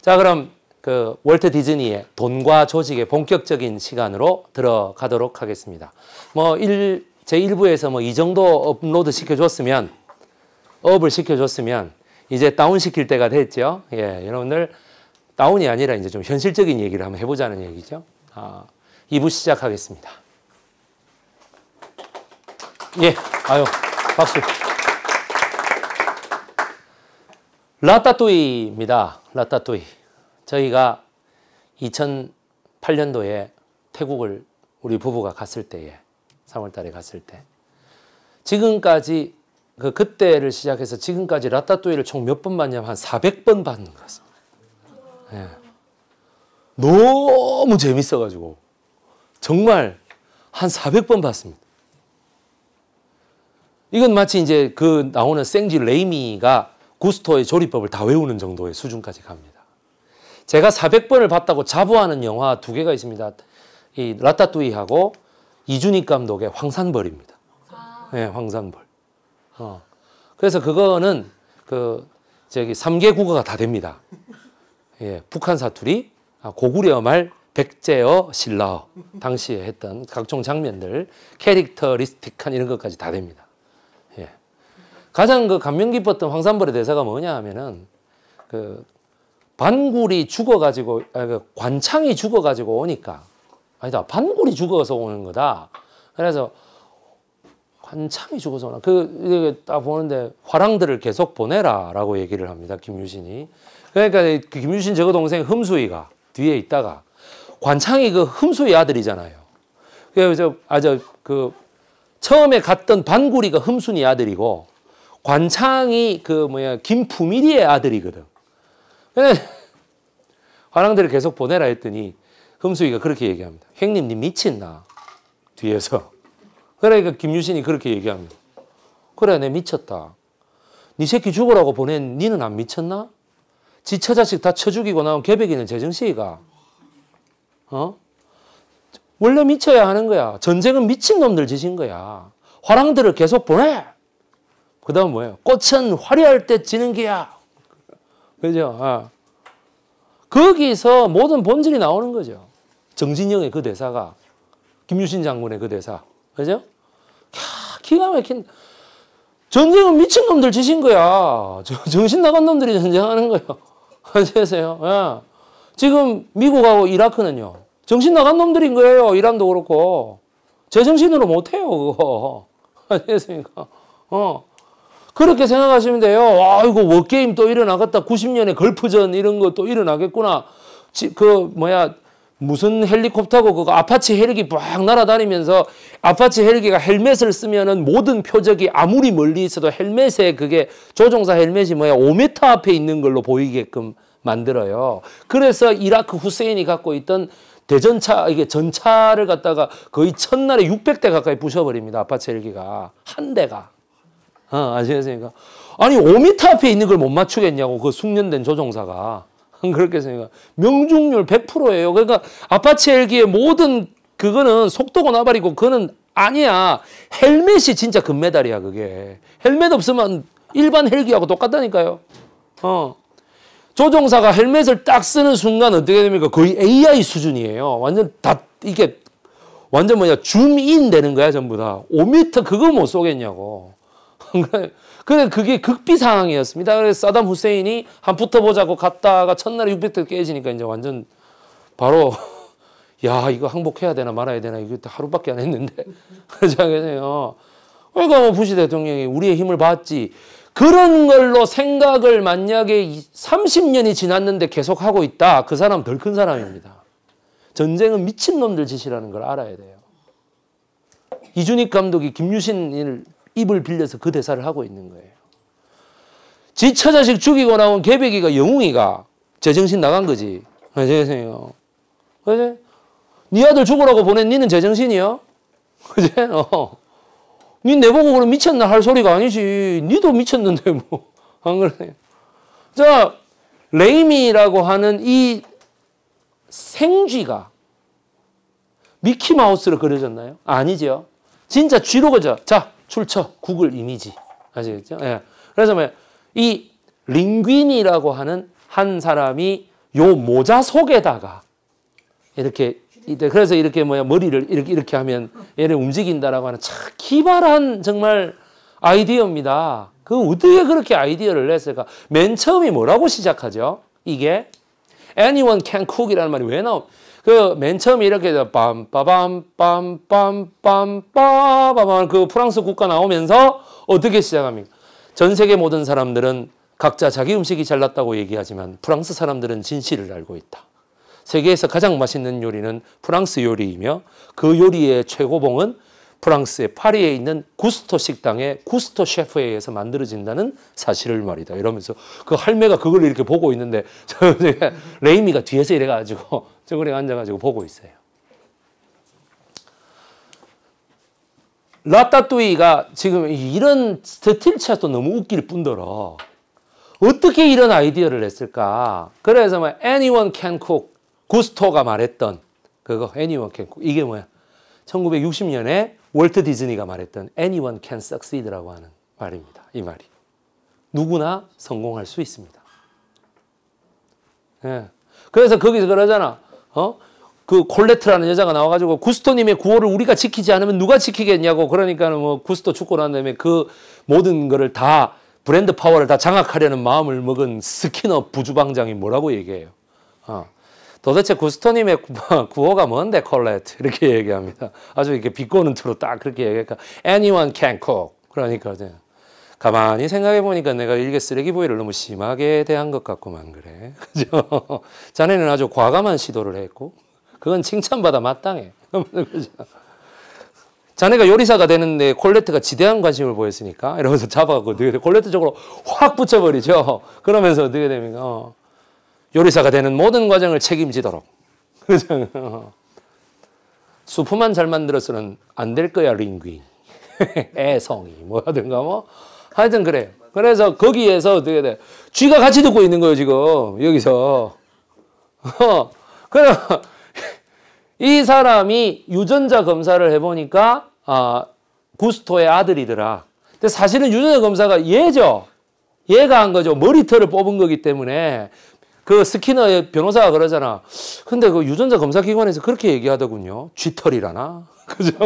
자, 그럼 그 월트 디즈니의 돈과 조직의 본격적인 시간으로 들어가도록 하겠습니다. 뭐제 1부에서 뭐 이 정도 업로드 시켜줬으면, 업을 시켜줬으면 이제 다운 시킬 때가 됐죠. 예, 여러분들 다운이 아니라 이제 좀 현실적인 얘기를 한번 해보자는 얘기죠. 아, 2부 시작하겠습니다. 예, 아유, 박수. 라따뚜이입니다. 라따뚜이. 저희가 2008년도에 태국을 우리 부부가 갔을 때에 3월 달에 갔을 때 지금까지 그 그때를 시작해서 지금까지 라따뚜이를 총 몇 번 봤냐면 한 400번 봤는 것 같습니다. 예. 너무 재밌어 가지고 정말 한 400번 봤습니다. 이건 마치 이제 그 나오는 생쥐 레이미가 구스토의 조리법을 다 외우는 정도의 수준까지 갑니다. 제가 400번을 봤다고 자부하는 영화 두 개가 있습니다. 이 라따뚜이하고 이준익 감독의 황산벌입니다. 아. 예, 네, 황산벌. 어. 그래서 그거는 그 저기 3개 국어가 다 됩니다. 예, 북한 사투리, 아, 고구려 말, 백제어, 신라어 당시에 했던 각종 장면들, 캐릭터리스틱한 이런 것까지 다 됩니다. 가장 그 감명 깊었던 황산벌의 대사가 뭐냐 하면은 그 반굴이 죽어가지고 아니, 그 관창이 죽어가지고 오니까 아니다 반굴이 죽어서 오는 거다. 그래서 관창이 죽어서 오나 그딱 보는데 화랑들을 계속 보내라라고 얘기를 합니다 김유신이. 그러니까 그 김유신 저거 동생 흠수이가 뒤에 있다가 관창이 그 흠수이 아들이잖아요. 그래서 아저 그 처음에 갔던 반구리가 흠순이 아들이고 관창이 그 뭐야 김품일이의 아들이거든. 예. 화랑들을 계속 보내라 했더니 흠수이가 그렇게 얘기합니다. 형님, 니 미친나? 뒤에서. 그러니까 김유신이 그렇게 얘기합니다. 그래, 내 미쳤다. 니 새끼 죽으라고 보낸 니는 안 미쳤나? 지 처자식 다쳐 죽이고 나온 개백이는 재정씨가. 어? 원래 미쳐야 하는 거야. 전쟁은 미친놈들 짓인 거야. 화랑들을 계속 보내! 그 다음 뭐예요? 꽃은 화려할 때 지는 게야. 그죠? 아. 거기서 모든 본질이 나오는 거죠. 정진영의 그 대사가, 김유신 장군의 그 대사. 그죠? 캬, 기가 막힌, 전쟁은 미친놈들 짓인 거야. 정신 나간 놈들이 전쟁하는 거예요. 아시겠요 예. 지금 미국하고 이라크는요. 정신 나간 놈들인 거예요. 이란도 그렇고. 제정신으로 못해요, 그거. 아시겠습니까? 어. 그렇게 생각하시면 돼요. 와, 이거 워게임 또 일어나겠다. 90년에 걸프전 이런 거 또 일어나겠구나. 지, 그, 뭐야, 무슨 헬리콥터고 그거 아파치 헬기 막 날아다니면서 아파치 헬기가 헬멧을 쓰면은 모든 표적이 아무리 멀리 있어도 헬멧에 그게 조종사 헬멧이 뭐야 5m 앞에 있는 걸로 보이게끔 만들어요. 그래서 이라크 후세인이 갖고 있던 대전차 이게 전차를 갖다가 거의 첫날에 600대 가까이 부셔버립니다. 아파치 헬기가 한 대가. 어, 아시겠습니까? 아니 5m 앞에 있는 걸 못 맞추겠냐고 그 숙련된 조종사가 그렇게 생각. 명중률 100%예요. 그러니까 아파치 헬기의 모든 그거는 속도고 나발이고 그거는 아니야. 헬멧이 진짜 금메달이야 그게. 헬멧 없으면 일반 헬기하고 똑같다니까요. 어. 조종사가 헬멧을 딱 쓰는 순간 어떻게 됩니까? 거의 AI 수준이에요. 완전 다 이게 완전 뭐냐 줌인 되는 거야 전부 다. 5m 그거 못 쏘겠냐고. 근데 그러니까 그게 극비 상황이었습니다. 그래서 사담 후세인이 한 붙어보자고 갔다가 첫날에 600대 깨지니까 이제 완전 바로 야 이거 항복해야 되나 말아야 되나 이거 하루밖에 안 했는데 그러잖아요. 그러니까 뭐 부시 대통령이 우리의 힘을 봤지 그런 걸로 생각을 만약에 30년이 지났는데 계속 하고 있다 그 사람 덜 큰 사람입니다. 전쟁은 미친 놈들 짓이라는 걸 알아야 돼요. 이준익 감독이 김유신을 입을 빌려서 그 대사를 하고 있는 거예요. 지 처자식 죽이고 나온 개백이가 영웅이가 제정신 나간 거지. 안녕하세요. 아, 그지? 네 아들 죽으라고 보낸 니는 제정신이야? 그지? 어. 니 내보고 그럼 미쳤나 할 소리가 아니지. 니도 미쳤는데 뭐. 안 그러네. 자, 레이미라고 하는 이 생쥐가 미키마우스로 그려졌나요? 아니죠. 진짜 쥐로 그려 자, 출처, 구글 이미지. 아시겠죠? 예. 그래서 뭐이 링귀니라고 하는 한 사람이 요 모자 속에다가 이렇게 그래서 이렇게 뭐야 머리를 이렇게 이렇게 하면 얘를 움직인다라고 하는 참 기발한 정말 아이디어입니다. 그 어떻게 그렇게 아이디어를 냈을까? 맨 처음이 뭐라고 시작하죠? 이게 anyone can cook이라는 말이 왜 나옵? 그맨 처음 에 이렇게 빰빠밤빰빰빰빰빰 그 프랑스 국가 나오면서 어떻게 시작합니까? 전 세계 모든 사람들은 각자 자기 음식이 잘났다고 얘기하지만 프랑스 사람들은 진실을 알고 있다. 세계에서 가장 맛있는 요리는 프랑스 요리이며 그 요리의 최고봉은 프랑스의 파리에 있는 구스토 식당의 구스토 셰프에 의해서 만들어진다는 사실을 말이다. 이러면서 그 할매가 그걸 이렇게 보고 있는데 레이미가 뒤에서 이래가지고 쭈그려 앉아가지고 보고 있어요. 라따뚜이가 지금 이런 스틸차도 너무 웃길 뿐더러 어떻게 이런 아이디어를 냈을까? 그래서 뭐 anyone can cook 구스토가 말했던 그거 anyone can cook 이게 뭐야? 1960년에 월트 디즈니가 말했던 anyone can succeed라고 하는 말입니다. 이 말이 누구나 성공할 수 있습니다. 예. 그래서 거기서 그러잖아. 어? 그 콜레트라는 여자가 나와가지고 구스토님의 구호를 우리가 지키지 않으면 누가 지키겠냐고 그러니까는 뭐 구스토 축구를 한 다음에 그 모든 거를 다 브랜드 파워를 다 장악하려는 마음을 먹은 스키너 부주방장이 뭐라고 얘기해요. 어. 도대체 구스토님의 구호가 뭔데 콜레트 이렇게 얘기합니다. 아주 이렇게 비꼬는 투로 딱 그렇게 얘기하니까 anyone can cook 그러니까 가만히 생각해 보니까 내가 일개 쓰레기 보이를 너무 심하게 대한 것 같구만 그래. 그죠? 자네는 아주 과감한 시도를 했고 그건 칭찬받아 마땅해. 그죠? 자네가 요리사가 되는데 콜레트가 지대한 관심을 보였으니까 이러면서 잡아갖고 어떻게 콜레트 쪽으로 확 붙여버리죠. 그러면서 어떻게 됩니까? 어. 요리사가 되는 모든 과정을 책임지도록. 그죠? 수프만 잘 만들어서는 안 될 거야 링귀. 애성이 뭐라든가 뭐 하여튼 그래요. 그래서 거기에서 어떻게 돼? 쥐가 같이 듣고 있는 거예요, 지금. 여기서. 어, 그래. 이 사람이 유전자 검사를 해보니까, 아, 구스토의 아들이더라. 근데 사실은 유전자 검사가 얘죠. 얘가 한 거죠. 머리털을 뽑은 거기 때문에. 그 스키너의 변호사가 그러잖아. 근데 그 유전자 검사 기관에서 그렇게 얘기하더군요. 쥐털이라나? 그죠?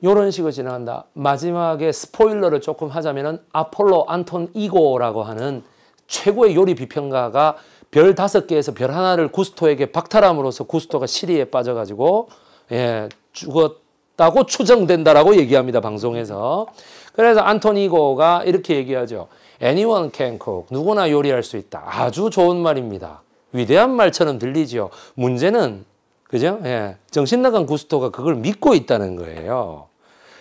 이런 식으로 진행한다 마지막에 스포일러를 조금 하자면은 아폴로 안톤 이고라고 하는 최고의 요리 비평가가 별 다섯 개에서 별 하나를 구스토에게 박탈함으로써 구스토가 시리에 빠져가지고 예, 죽었다고 추정된다라고 얘기합니다 방송에서. 그래서 안톤이고가 이렇게 얘기하죠. Anyone can cook. 누구나 요리할 수 있다. 아주 좋은 말입니다. 위대한 말처럼 들리지요. 문제는 그죠? 예. 정신 나간 구스토가 그걸 믿고 있다는 거예요.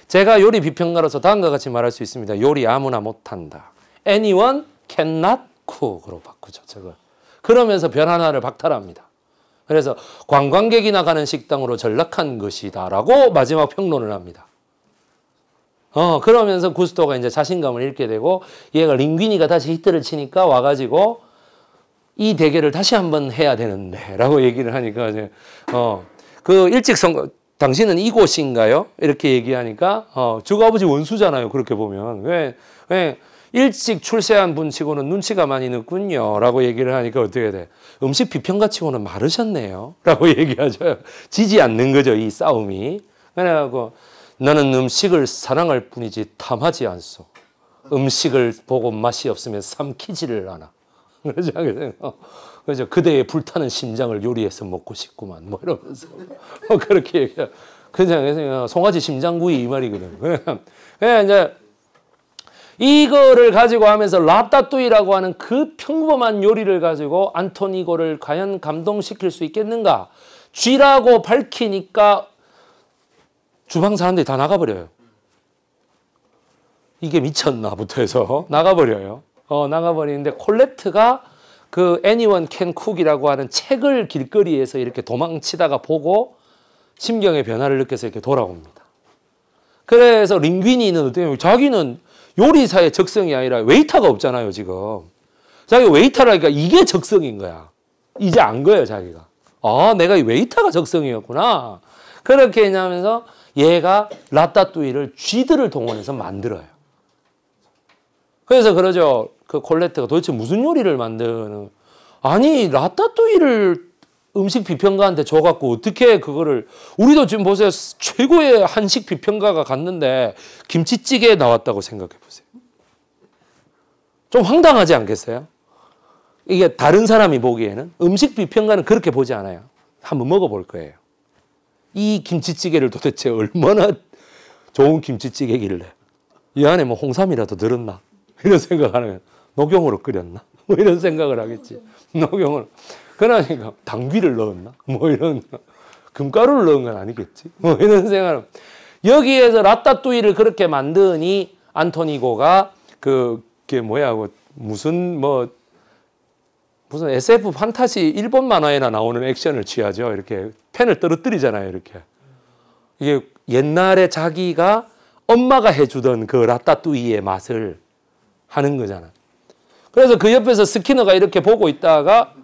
제가 요리 비평가로서 다음과 같이 말할 수 있습니다. 요리 아무나 못한다. Anyone cannot cook으로 바꾸죠. 저걸. 그러면서 변 하나를 박탈합니다. 그래서 관광객이 나가는 식당으로 전락한 것이다라고 마지막 평론을 합니다. 어, 그러면서 구스토가 이제 자신감을 잃게 되고 얘가 링귀니가 다시 히트를 치니까 와가지고 이 대결을 다시 한번 해야 되는데 라고 얘기를 하니까 이제 어, 그 일찍 선거 당신은 이곳인가요? 이렇게 얘기하니까 어, 저거 아버지 원수잖아요. 그렇게 보면 왜, 왜 일찍 출세한 분치고는 눈치가 많이 늦군요. 라고 얘기를 하니까 어떻게 돼? 음식 비평가치고는 마르셨네요. 라고 얘기하죠. 지지 않는 거죠. 이 싸움이. 그래갖고 나는 음식을 사랑할 뿐이지 탐하지 않소. 음식을 보고 맛이 없으면 삼키지를 않아. 그러지 않겠어 그죠? 그대의 불타는 심장을 요리해서 먹고 싶구만. 뭐 이러면서. 뭐 그렇게 얘기해요. 그러지 않겠어 송아지 심장구이 이말이거든 그냥, 그러니까, 그냥 이제 이거를 가지고 하면서 랍다뚜이라고 하는 그 평범한 요리를 가지고 안토니고를 과연 감동시킬 수 있겠는가? 쥐라고 밝히니까 주방 사람들이 다 나가버려요. 이게 미쳤나부터 해서 나가버려요. 어, 나가버리는데 콜레트가 그 Anyone Can Cook이라고 하는 책을 길거리에서 이렇게 도망치다가 보고 심경의 변화를 느껴서 이렇게 돌아옵니다. 그래서 링귀니는 어때요? 자기는 요리사의 적성이 아니라 웨이터가 없잖아요, 지금. 자기 웨이터라니까 이게 적성인 거야. 이제 안 거예요, 자기가. 아, 내가 이 웨이터가 적성이었구나. 그렇게 했면서 얘가 라따뚜이를 쥐들을 동원해서 만들어요. 그래서 그러죠. 그 콜레트가 도대체 무슨 요리를 만드는 아니 라따뚜이를 음식 비평가한테 줘갖고 어떻게 그거를 우리도 지금 보세요 최고의 한식 비평가가 갔는데 김치찌개 나왔다고 생각해 보세요 좀 황당하지 않겠어요? 이게 다른 사람이 보기에는 음식 비평가는 그렇게 보지 않아요 한번 먹어볼 거예요 이 김치찌개를 도대체 얼마나 좋은 김치찌개길래 이 안에 뭐 홍삼이라도 들었나 이런 생각하는 거예요 녹용으로 끓였나? 뭐 이런 생각을 하겠지. 아, 녹용을. 그러니까 당귀를 넣었나? 뭐 이런. 금가루를 넣은 건 아니겠지? 뭐 이런 생각을. 여기에서 라따뚜이를 그렇게 만드니 안토니고가 그, 게 뭐야, 그 무슨 뭐, 무슨 SF 판타지 일본 만화에나 나오는 액션을 취하죠. 이렇게 펜을 떨어뜨리잖아요. 이렇게. 이게 옛날에 자기가 엄마가 해주던 그 라따뚜이의 맛을 하는 거잖아. 그래서 그 옆에서 스키너가 이렇게 보고 있다가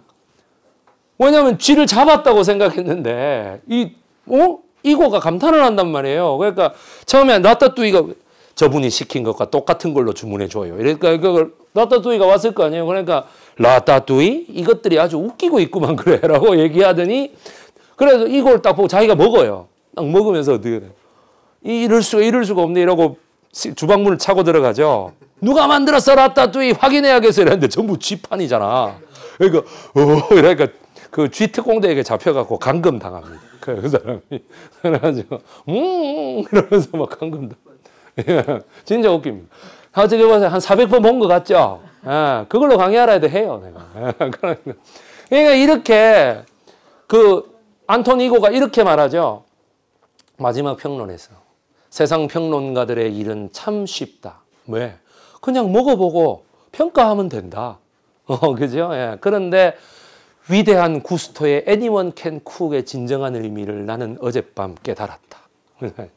왜냐하면 쥐를 잡았다고 생각했는데 이 어? 이거가 감탄을 한단 말이에요. 그러니까 처음에 나타뚜이가 저분이 시킨 것과 똑같은 걸로 주문해 줘요. 그러니까 그걸 나타뚜이가 왔을 거 아니에요. 그러니까 라따뚜이 이것들이 아주 웃기고 있구만 그래라고 얘기하더니 그래서 이걸 딱 보고 자기가 먹어요. 딱 먹으면서 어떻게 돼? 이럴 수가 이럴 수가 없네 이러고 주방문을 차고 들어가죠. 누가 만들었어 라따뚜이 확인해야겠어 이랬는데 전부 쥐판이잖아. 그러니까 어 그러니까 그 쥐특공대에게 잡혀갖고 감금 당합니다. 그 사람이 그래가지고 음 이러면서 막 감금 당. 진짜 웃깁니다. 사실 보세요 한 400번 본 것 같죠? 예, 그걸로 강의하라 해도 해요, 내가. 그러니까. 그러니까 이렇게 그 안토니고가 이렇게 말하죠. 마지막 평론에서 세상 평론가들의 일은 참 쉽다. 왜? 그냥 먹어보고 평가하면 된다. 어, 그죠? 예. 그런데 위대한 구스토의 Anyone Can Cook의 진정한 의미를 나는 어젯밤 깨달았다.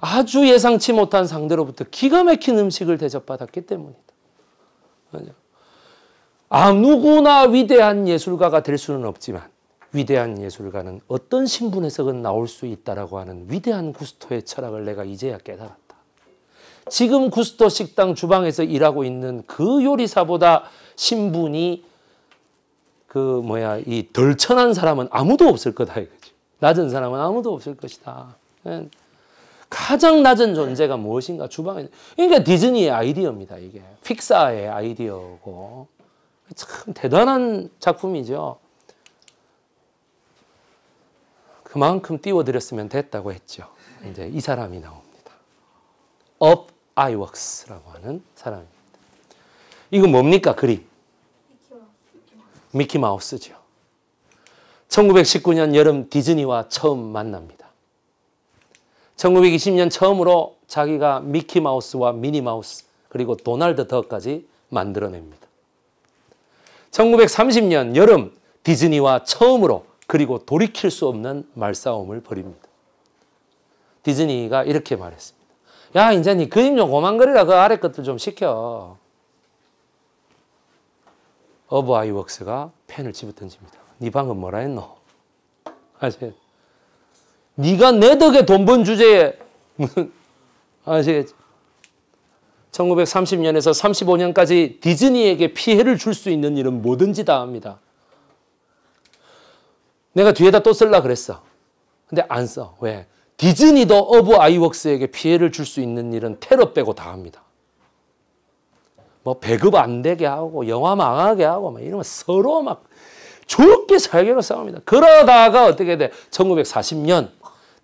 아주 예상치 못한 상대로부터 기가 막힌 음식을 대접받았기 때문이다. 아, 누구나 위대한 예술가가 될 수는 없지만 위대한 예술가는 어떤 신분에서건 나올 수 있다라고 하는 위대한 구스토의 철학을 내가 이제야 깨달았다. 지금 구스토 식당 주방에서 일하고 있는 그 요리사보다 신분이 그 뭐야 이 덜천한 사람은 아무도 없을 거다 이거죠. 낮은 사람은 아무도 없을 것이다. 예. 가장 낮은 존재가 무엇인가 주방에 그러니까 디즈니의 아이디어입니다 이게 픽사의 아이디어고 참 대단한 작품이죠. 그만큼 띄워드렸으면 됐다고 했죠. 이제 이 사람이 나옵니다. 업 아이웍스라고 하는 사람입니다. 이거 뭡니까 그림? 미키마우스죠. 1919년 여름 디즈니와 처음 만납니다. 1920년 처음으로 자기가 미키마우스와 미니마우스 그리고 도널드 더까지 만들어냅니다. 1930년 여름 디즈니와 처음으로 그리고 돌이킬 수 없는 말싸움을 벌입니다. 디즈니가 이렇게 말했습니다. 야 이제 니 그림 좀 고만 그리라 그 아래 것들 좀 시켜. 어브 아이웍스가 펜을 집어던집니다. 네 방금 뭐라 했노? 아시겠 네가 내 덕에 돈 번 주제에 아시겠죠? 1930년에서 35년까지 디즈니에게 피해를 줄 수 있는 일은 뭐든지 다 합니다. 내가 뒤에다 또 쓸라 그랬어. 근데 안 써. 왜? 디즈니도 어브 아이웍스에게 피해를 줄 수 있는 일은 테러 빼고 다 합니다. 뭐 배급 안 되게 하고 영화 망하게 하고 막 이러면 서로 막 죽게 살기로 싸웁니다. 그러다가 어떻게 돼? 1940년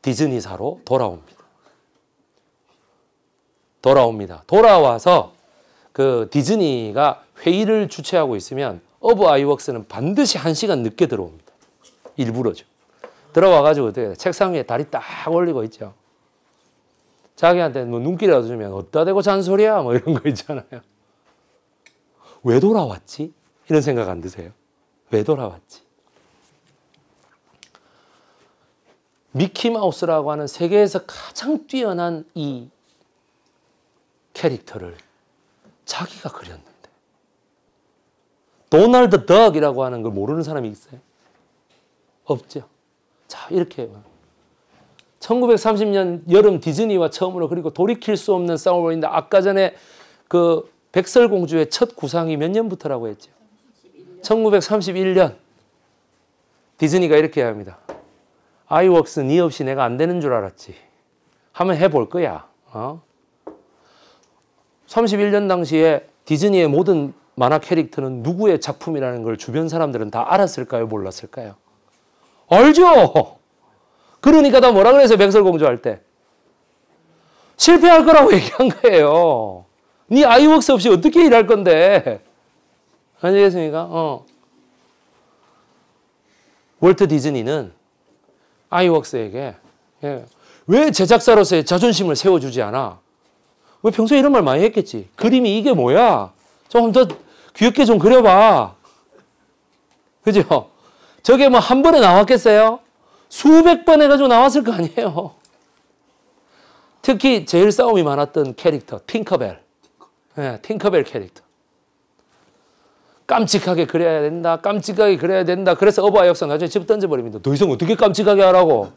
디즈니사로 돌아옵니다. 돌아옵니다. 돌아와서 그 디즈니가 회의를 주최하고 있으면 어브 아이웍스는 반드시 1시간 늦게 들어옵니다. 일부러죠. 들어와가지고 어떻게 책상 위에 다리 딱 올리고 있죠. 자기한테 뭐 눈길이라도 주면 어디다 대고 잔소리야 뭐 이런 거 있잖아요. 왜 돌아왔지? 이런 생각 안 드세요? 왜 돌아왔지? 미키마우스라고 하는 세계에서 가장 뛰어난 이 캐릭터를 자기가 그렸는데 도널드 덕이라고 하는 걸 모르는 사람이 있어요? 없죠. 자, 이렇게 1930년 여름 디즈니와 처음으로 그리고 돌이킬 수 없는 싸움을 벌인데 아까 전에 그 백설공주의 첫 구상이 몇 년부터라고 했죠? 1931년. 1931년 디즈니가 이렇게 합니다. 아이웍스 니 없이 내가 안 되는 줄 알았지. 한번 해볼 거야. 어? 31년 당시에 디즈니의 모든 만화 캐릭터는 누구의 작품이라는 걸 주변 사람들은 다 알았을까요? 몰랐을까요? 알죠. 그러니까 나 뭐라 그래서 백설공조할 때. 실패할 거라고 얘기한 거예요. 네 아이웍스 없이 어떻게 일할 건데. 아니겠습니까? 어. 월트 디즈니는 아이웍스에게 예. 왜 제작사로서의 자존심을 세워주지 않아? 왜 평소에 이런 말 많이 했겠지? 그림이 이게 뭐야? 조금 더 귀엽게 좀 그려봐. 그죠? 저게 뭐 한 번에 나왔겠어요? 수백 번 해가지고 나왔을 거 아니에요. 특히 제일 싸움이 많았던 캐릭터, 팅커벨. 네, 팅커벨 캐릭터. 깜찍하게 그래야 된다. 깜찍하게 그래야 된다. 그래서 어바 역사 나중에 집 던져버립니다. 더 이상 어떻게 깜찍하게 하라고?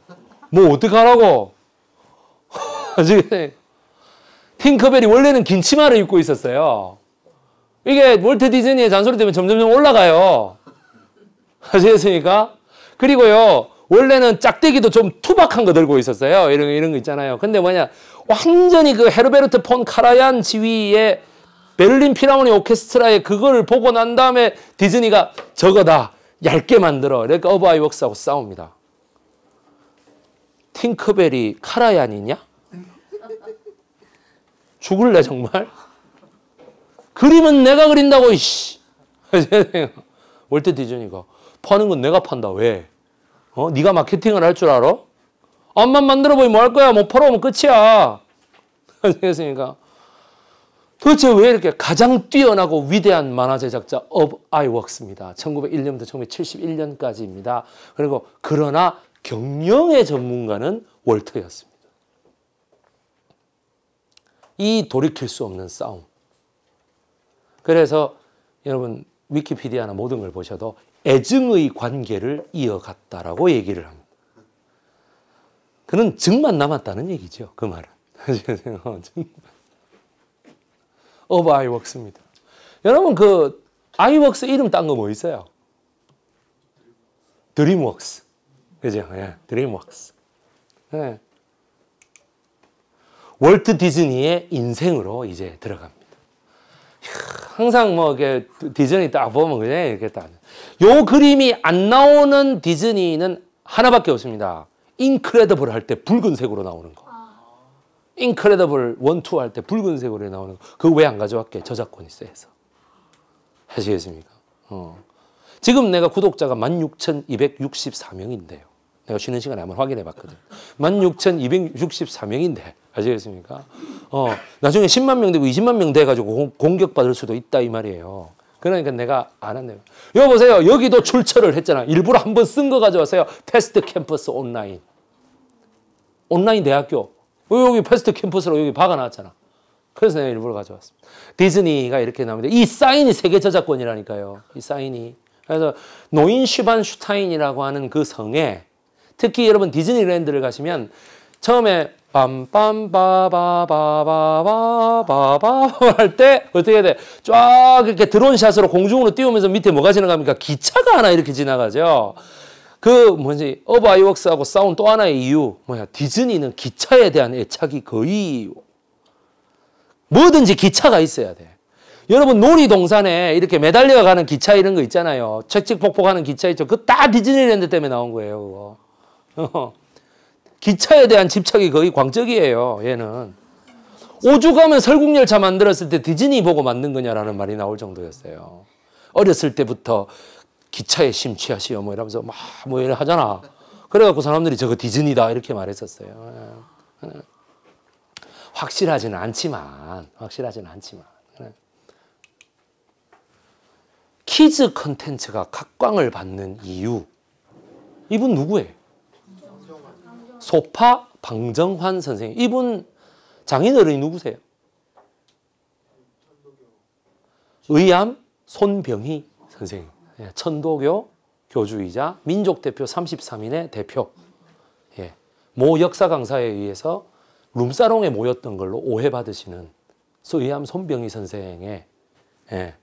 뭐 어떻게 하라고? 아시겠어요? 커벨이 원래는 긴 치마를 입고 있었어요. 이게 월트 디즈니의 잔소리 때문에 점점 올라가요. 아시겠습니까? 그리고요. 원래는 짝대기도 좀 투박한 거 들고 있었어요. 이런, 이런 거 있잖아요. 근데 뭐냐. 완전히 그 헤르베르트 폰 카라얀 지휘의 베를린 피라모니 오케스트라의 그걸 보고 난 다음에 디즈니가 저거다. 얇게 만들어. 그러니까 어바이 웍스하고 싸웁니다. 팅크벨이 카라얀이냐? 죽을래 정말? 그림은 내가 그린다고 이씨. 월트 디즈니가 파는 건 내가 판다. 왜? 어? 네가 마케팅을 할 줄 알아? 암만 만들어 보이 뭐할 거야? 뭐 팔아오면 끝이야. 그랬으니까 도대체 왜 이렇게 가장 뛰어나고 위대한 만화 제작자 업 아이웍스입니다. 1901년부터 1971년까지입니다. 그리고 그러나 경영의 전문가는 월터였습니다. 이 돌이킬 수 없는 싸움. 그래서 여러분 위키피디아나 모든 걸 보셔도 애증의 관계를 이어갔다라고 얘기를 합니다. 그는 증만 남았다는 얘기죠. 그 말은. 오브 아이웍스입니다. 어, 여러분 그 아이웍스 이름 딴 거 뭐 있어요? 드림웍스. 그죠? 예, 드림웍스. 예. 월트 디즈니의 인생으로 이제 들어갑니다. 항상 뭐이게 디즈니 딱 보면 그냥 이렇게 딱요 그림이 안 나오는 디즈니는 하나밖에 없습니다. 인크레더블 할 때 붉은색으로 나오는 거. 인크레더블 원투 할 때 붉은색으로 나오는 거. 그거 왜 안 가져왔게? 저작권이 세서. 하시겠습니까? 어. 지금 내가 구독자가 16,264명인데요. 내가 쉬는 시간에 한번 확인해 봤거든. 16,264명인데 아시겠습니까? 어, 나중에 10만 명 되고 20만 명돼 가지고 공격받을 수도 있다 이 말이에요. 그러니까 내가 안 한대요. 여보세요. 여기도 출처를 했잖아. 일부러 한번 쓴 거 가져왔어요. 패스트 캠퍼스 온라인. 온라인 대학교. 어, 여기 패스트 캠퍼스로 여기 박아놨잖아. 그래서 내가 일부러 가져왔습니다. 디즈니가 이렇게 나옵니다. 이 사인이 세계 저작권이라니까요. 이 사인이. 그래서 노인슈반슈타인이라고 하는 그 성에 특히 여러분 디즈니랜드를 가시면 처음에 빰빰바바바바바바바 할 때 어떻게 해야 돼? 쫙 이렇게 드론샷으로 공중으로 띄우면서 밑에 뭐가 지나갑니까? 기차가 하나 이렇게 지나가죠. 그 뭐지? 어바이웍스하고 싸운 또 하나의 이유 뭐야? 디즈니는 기차에 대한 애착이 거의 뭐든지 기차가 있어야 돼. 여러분 놀이동산에 이렇게 매달려 가는 기차 이런 거 있잖아요. 책찍폭폭하는 기차 있죠. 그다 디즈니랜드 때문에 나온 거예요. 그거. 기차에 대한 집착이 거의 광적이에요. 얘는. 오죽하면 설국열차 만들었을 때 디즈니 보고 만든 거냐라는 말이 나올 정도였어요. 어렸을 때부터 기차에 심취하시오 뭐 이러면서 막 뭐 이래 하잖아. 그래갖고 사람들이 저거 디즈니다 이렇게 말했었어요. 예. 예. 확실하지는 않지만 확실하지는 않지만 예. 키즈 컨텐츠가 각광을 받는 이유 이분 누구예요? 소파 방정환 선생님. 이분 장인어른이 누구세요? 의암 손병희 선생님. 예, 천도교 교주이자 민족대표 33인의 대표. 예, 모 역사 강사에 의해서 룸사롱에 모였던 걸로 오해받으시는 의암 손병희 선생의 예.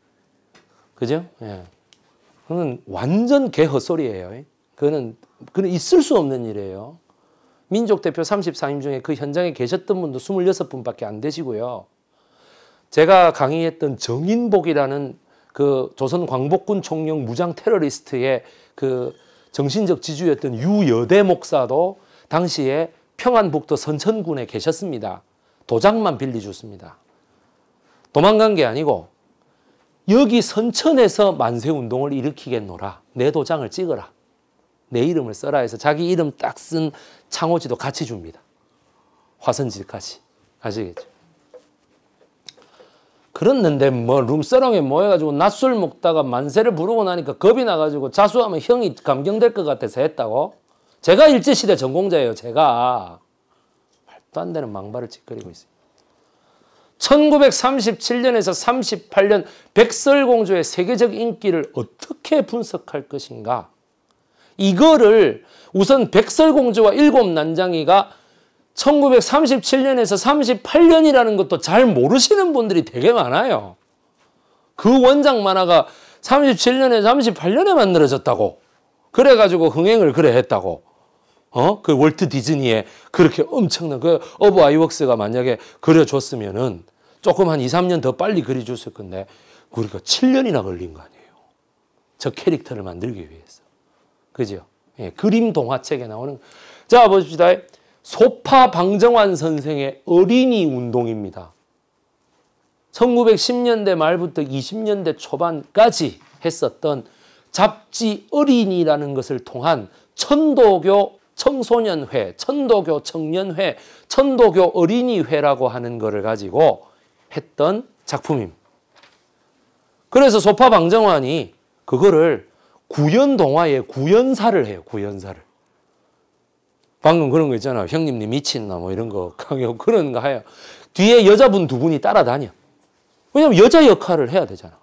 그죠? 예. 그는 완전 개 헛소리예요. 그는 그는 있을 수 없는 일이에요. 민족 대표 34인 중에 그 현장에 계셨던 분도 26분밖에 안 되시고요. 제가 강의했던 정인복이라는 그 조선 광복군 총령 무장 테러리스트의 그 정신적 지주였던 유여대 목사도 당시에 평안북도 선천군에 계셨습니다. 도장만 빌리줬습니다. 도망간 게 아니고 여기 선천에서 만세운동을 일으키겠노라. 내 도장을 찍어라. 내 이름을 써라 해서 자기 이름 딱 쓴 창호지도 같이 줍니다. 화선지까지. 아시겠죠? 그랬는데 뭐 룸사롱에 모여가지고 낮술 먹다가 만세를 부르고 나니까 겁이 나가지고 자수하면 형이 감경될 것 같아서 했다고? 제가 일제시대 전공자예요. 제가. 말도 안 되는 망발을 짓거리고 있습니 1937년에서 38년 백설공주의 세계적 인기를 어떻게 분석할 것인가? 이거를 우선 백설공주와 일곱 난장이가 1937년에서 38년이라는 것도 잘 모르시는 분들이 되게 많아요. 그 원작 만화가 3 7년에 38년에 만들어졌다고. 그래가지고 흥행을 그래 했다고. 어? 그 월트 디즈니에 그렇게 엄청난 그 어브 아이웍스가 만약에 그려줬으면은 조금 한 2, 3년 더 빨리 그려줬을 건데 우리가 7년이나 걸린 거 아니에요. 저 캐릭터를 만들기 위해서. 그죠? 예, 그림 동화책에 나오는. 자, 보십시다. 소파 방정환 선생의 어린이 운동입니다. 1910년대 말부터 20년대 초반까지 했었던 잡지 어린이라는 것을 통한 천도교 청소년회, 천도교 청년회, 천도교 어린이회라고 하는 것을 가지고 했던 작품임. 그래서 소파 방정환이 그거를 구연 동화에 구연사를 해요. 구연사를. 방금 그런 거 있잖아요. 형님님 미친나 뭐 이런 거 강요 그런 거 해요. 뒤에 여자분 두 분이 따라다녀. 왜냐면 여자 역할을 해야 되잖아.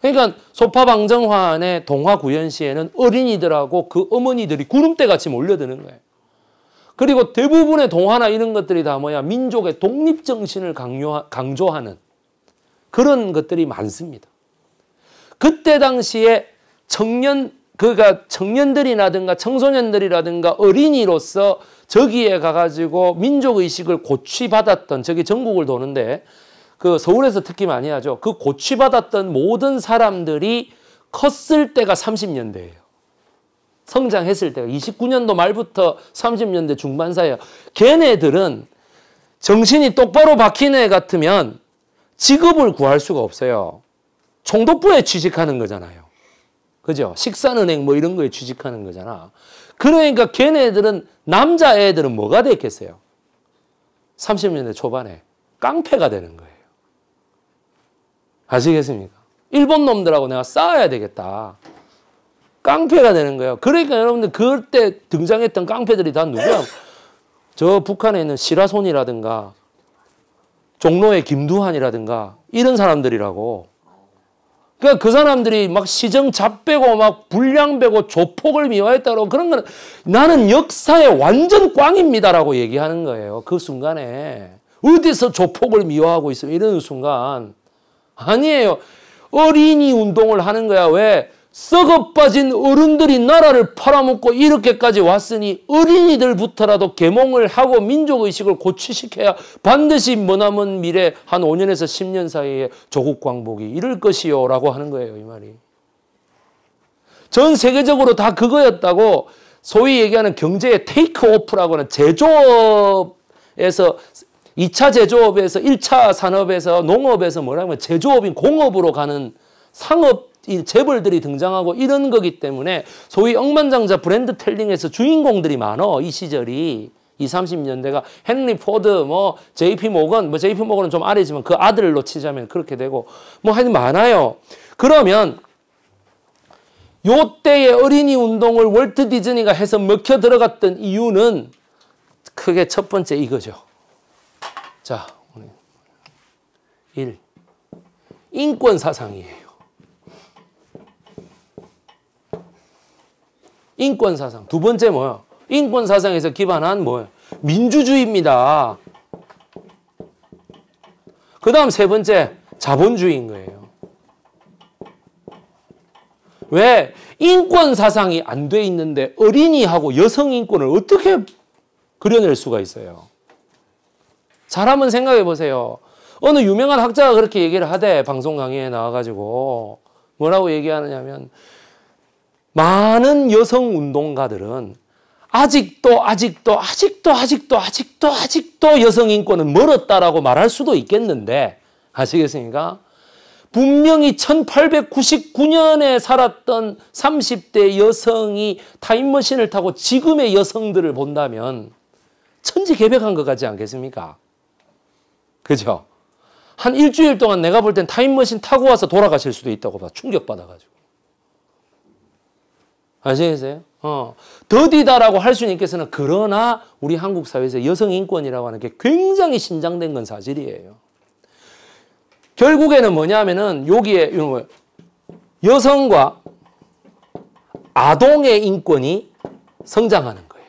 그러니까 소파방정환의 동화 구연시에는 어린이들하고 그 어머니들이 구름대 같이 몰려드는 거예요. 그리고 대부분의 동화나 이런 것들이 다 뭐야 민족의 독립 정신을 강조하는 그런 것들이 많습니다. 그때 당시에 청년 그가 청년들이라든가 청소년들이라든가 어린이로서 저기에 가가지고 민족의식을 고취받았던 저기 전국을 도는데 그 서울에서 특히 많이 하죠. 그 고취받았던 모든 사람들이 컸을 때가 30년대예요. 성장했을 때가 29년도 말부터 30년대 중반 사이에 걔네들은 정신이 똑바로 박힌 애 같으면 직업을 구할 수가 없어요. 총독부에 취직하는 거잖아요. 그죠? 식산은행 뭐 이런 거에 취직하는 거잖아. 그러니까 걔네들은 남자애들은 뭐가 됐겠어요? 30년대 초반에 깡패가 되는 거예요. 아시겠습니까? 일본 놈들하고 내가 싸워야 되겠다. 깡패가 되는 거예요. 그러니까 여러분들 그때 등장했던 깡패들이 다 누구야? 저 북한에 있는 시라손이라든가 종로의 김두한이라든가 이런 사람들이라고 그러니까 그 사람들이 막 시정 잡배고 막 불량 배고 조폭을 미워했다고 그런 거는 나는 역사의 완전 꽝입니다라고 얘기하는 거예요. 그 순간에 어디서 조폭을 미워하고 있으면 이런 순간 아니에요. 어린이 운동을 하는 거야. 왜? 썩어 빠진 어른들이 나라를 팔아먹고 이렇게까지 왔으니 어린이들부터라도 계몽을 하고 민족의식을 고취시켜야 반드시 머나먼 미래 한 5년에서 10년 사이에 조국 광복이 이를 것이요 라고 하는 거예요. 이 말이. 전 세계적으로 다 그거였다고 소위 얘기하는 경제의 테이크오프라고 하는 제조업에서 2차 제조업에서 1차 산업에서 농업에서 뭐라 하면 제조업인 공업으로 가는 상업 이 재벌들이 등장하고 이런 거기 때문에 소위 억만장자 브랜드 텔링에서 주인공들이 많어 이 시절이 20, 30년대가 헨리 포드, 뭐, JP 모건, 뭐, JP 모건은 좀 아래지만 그 아들로 치자면 그렇게 되고, 뭐, 하여튼 많아요. 그러면, 요 때의 어린이 운동을 월트 디즈니가 해서 먹혀 들어갔던 이유는 크게 첫 번째 이거죠. 자, 1. 인권 사상이에요. 인권 사상. 두 번째 뭐요? 인권 사상에서 기반한 뭐예요? 민주주의입니다. 그 다음 세 번째 자본주의인 거예요. 왜 인권 사상이 안 돼 있는데 어린이하고 여성 인권을 어떻게 그려낼 수가 있어요? 잘 한번 생각해 보세요. 어느 유명한 학자가 그렇게 얘기를 하되 방송 강의에 나와가지고 뭐라고 얘기하느냐면 많은 여성 운동가들은 아직도 아직도 아직도 아직도 아직도 아직도 여성 인권은 멀었다라고 말할 수도 있겠는데 아시겠습니까? 분명히 1899년에 살았던 30대 여성이 타임머신을 타고 지금의 여성들을 본다면 천지개벽한 것 같지 않겠습니까? 그죠? 한 일주일 동안 내가 볼 땐 타임머신 타고 와서 돌아가실 수도 있다고 봐. 충격받아가지고. 아시겠어요? 어. 더디다라고 할 수는 있겠으나 그러나 우리 한국 사회에서 여성 인권이라고 하는 게 굉장히 신장된 건 사실이에요. 결국에는 뭐냐면은 여기에 이런 거 여성과 아동의 인권이 성장하는 거예요.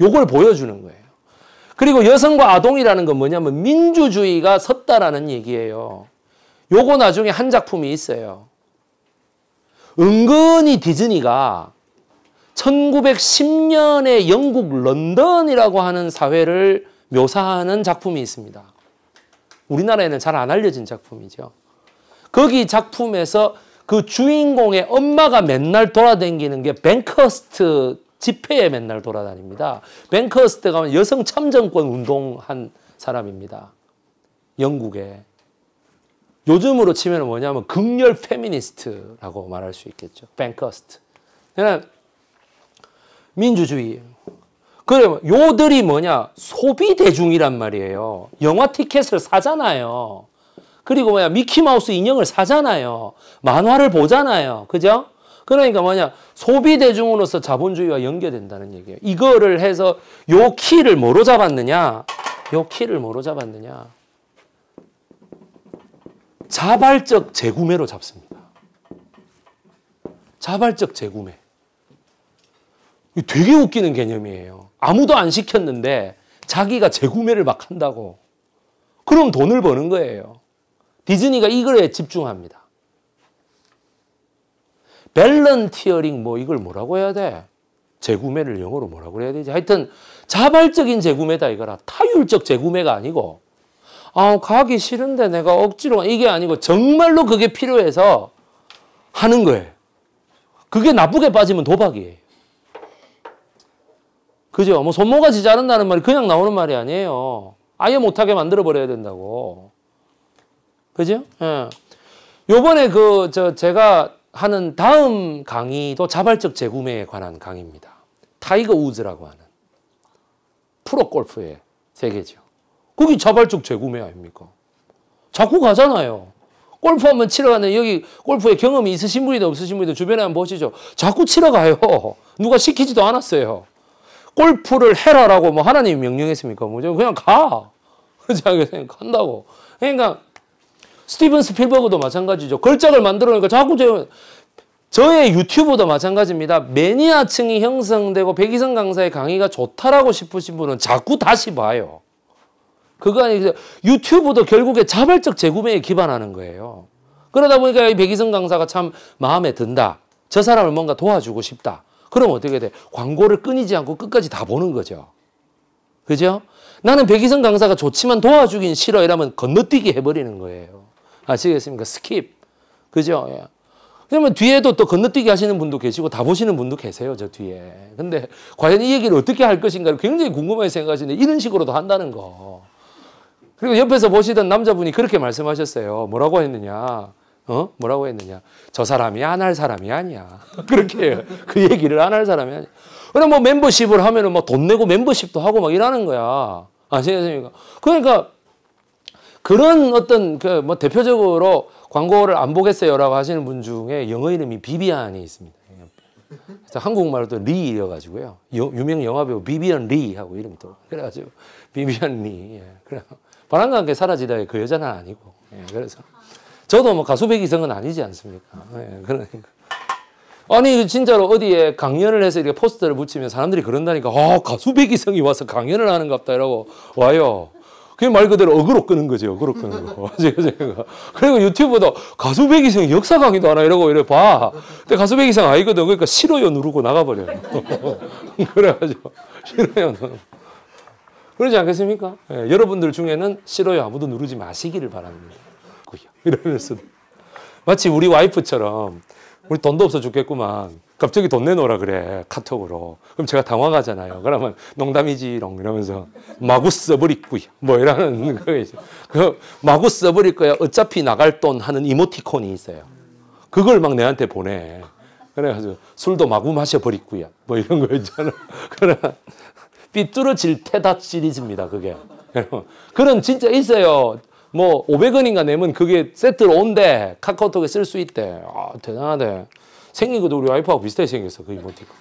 요걸 보여주는 거예요. 그리고 여성과 아동이라는 건 뭐냐면 민주주의가 섰다라는 얘기예요. 요거 나중에 한 작품이 있어요. 은근히 디즈니가 1910년에 영국 런던이라고 하는 사회를 묘사하는 작품이 있습니다. 우리나라에는 잘 안 알려진 작품이죠. 거기 작품에서 그 주인공의 엄마가 맨날 돌아다니는 게 뱅커스트 집회에 맨날 돌아다닙니다. 뱅커스트 가면 여성 참정권 운동한 사람입니다. 영국에. 요즘으로 치면 뭐냐면 극렬 페미니스트라고 말할 수 있겠죠. 뱅커스트. 그냥 민주주의 그러면 요들이 뭐냐? 소비 대중이란 말이에요. 영화 티켓을 사잖아요. 그리고 뭐냐? 미키마우스 인형을 사잖아요. 만화를 보잖아요. 그죠? 그러니까 뭐냐? 소비 대중으로서 자본주의와 연계된다는 얘기예요. 이거를 해서 요 키를 뭐로 잡았느냐? 요 키를 뭐로 잡았느냐? 자발적 재구매로 잡습니다. 자발적 재구매. 되게 웃기는 개념이에요. 아무도 안 시켰는데 자기가 재구매를 막 한다고. 그럼 돈을 버는 거예요. 디즈니가 이거에 집중합니다. 밸런티어링 뭐 이걸 뭐라고 해야 돼? 재구매를 영어로 뭐라고 해야 되지? 하여튼 자발적인 재구매다 이거라. 타율적 재구매가 아니고 아 가기 싫은데 내가 억지로 이게 아니고 정말로 그게 필요해서 하는 거예요. 그게 나쁘게 빠지면 도박이에요. 그죠? 뭐 손모가 지지 않는다는 말이 그냥 나오는 말이 아니에요. 아예 못하게 만들어버려야 된다고. 그죠? 예. 요번에 그, 저, 제가 하는 다음 강의도 자발적 재구매에 관한 강의입니다. 타이거 우즈라고 하는 프로 골프의 세계죠. 그게 자발적 재구매 아닙니까? 자꾸 가잖아요. 골프 한 번 치러 가는 여기 골프에 경험이 있으신 분이든 없으신 분이든 주변에 한번 보시죠. 자꾸 치러 가요. 누가 시키지도 않았어요. 골프를 해라라고 뭐 하나님이 명령했습니까? 뭐죠? 그냥 가. 그렇 간다고. 그러니까 스티븐 스필버그도 마찬가지죠. 걸작을 만들어내니까 자꾸 저, 저의 유튜브도 마찬가지입니다. 매니아층이 형성되고 백이성 강사의 강의가 좋다라고 싶으신 분은 자꾸 다시 봐요. 그거 아니 유튜브도 결국에 자발적 재구매에 기반하는 거예요. 그러다 보니까 백이성 강사가 참 마음에 든다. 저 사람을 뭔가 도와주고 싶다. 그럼 어떻게 돼? 광고를 끊이지 않고 끝까지 다 보는 거죠. 그죠? 나는 백이성 강사가 좋지만 도와주긴 싫어 이러면 건너뛰기 해버리는 거예요. 아시겠습니까? 스킵. 그죠? 예. 그러면 뒤에도 또 건너뛰기 하시는 분도 계시고 다 보시는 분도 계세요, 저 뒤에. 근데 과연 이 얘기를 어떻게 할 것인가를 굉장히 궁금하게 생각하시는데 이런 식으로도 한다는 거. 그리고 옆에서 보시던 남자분이 그렇게 말씀하셨어요. 뭐라고 했느냐. 어? 뭐라고 했느냐? 저 사람이 안 할 사람이 아니야. 그렇게 그 얘기를 안 할 사람이 아니야. 그럼 뭐 멤버십을 하면은 뭐 돈 내고 멤버십도 하고 막 이러는 거야. 아시겠습니까? 그러니까 그런 어떤 그 뭐 대표적으로 광고를 안 보겠어요라고 하시는 분 중에 영어 이름이 비비안이 있습니다. 한국말로 도 리이어가지고요. 유명 영화배우 비비안 리 하고 이름이 또 그래가지고 비비안 리. 예. 그래 바람과 함께 사라지다의 그 여자는 아니고. 예. 그래서. 저도 뭐 가수 배기성은 아니지 않습니까? 네, 그러니까. 아니 진짜로 어디에 강연을 해서 이렇게 포스터를 붙이면 사람들이 그런다니까 아 가수 백이성이 와서 강연을 하는갑다 이러고 와요. 그게 말 그대로 어그로 끄는 거죠. 어그로 끄는 거. 제가. 그리고 유튜브도 가수 백이성 역사 강의도 하나 이러고 이래 봐. 근데 가수 백이성 아니거든. 그러니까 싫어요 누르고 나가버려요. 그래가지고 싫어요 그러지 않겠습니까? 예, 여러분들 중에는 싫어요 아무도 누르지 마시기를 바랍니다. 이러면서 마치 우리 와이프처럼 우리 돈도 없어 죽겠구만. 갑자기 돈 내놓으라 그래 카톡으로. 그럼 제가 당황하잖아요. 그러면 농담이지롱 이러면서 마구 써버리 거야. 뭐 이러는 거죠. 그 마구 써버릴 거야. 어차피 나갈 돈 하는 이모티콘이 있어요. 그걸 막 내한테 보내. 그래가지고 술도 마구 마셔버리거요뭐 이런 거 있잖아. 그러 삐뚤어질 테다 시리즈입니다. 그게. 그런 진짜 있어요. 뭐 500원인가 내면 그게 세트로 온대. 카카오톡에 쓸 수 있대. 아, 대단하대. 생긴 것도 우리 와이프하고 비슷하게 생겼어. 그 이모티콘.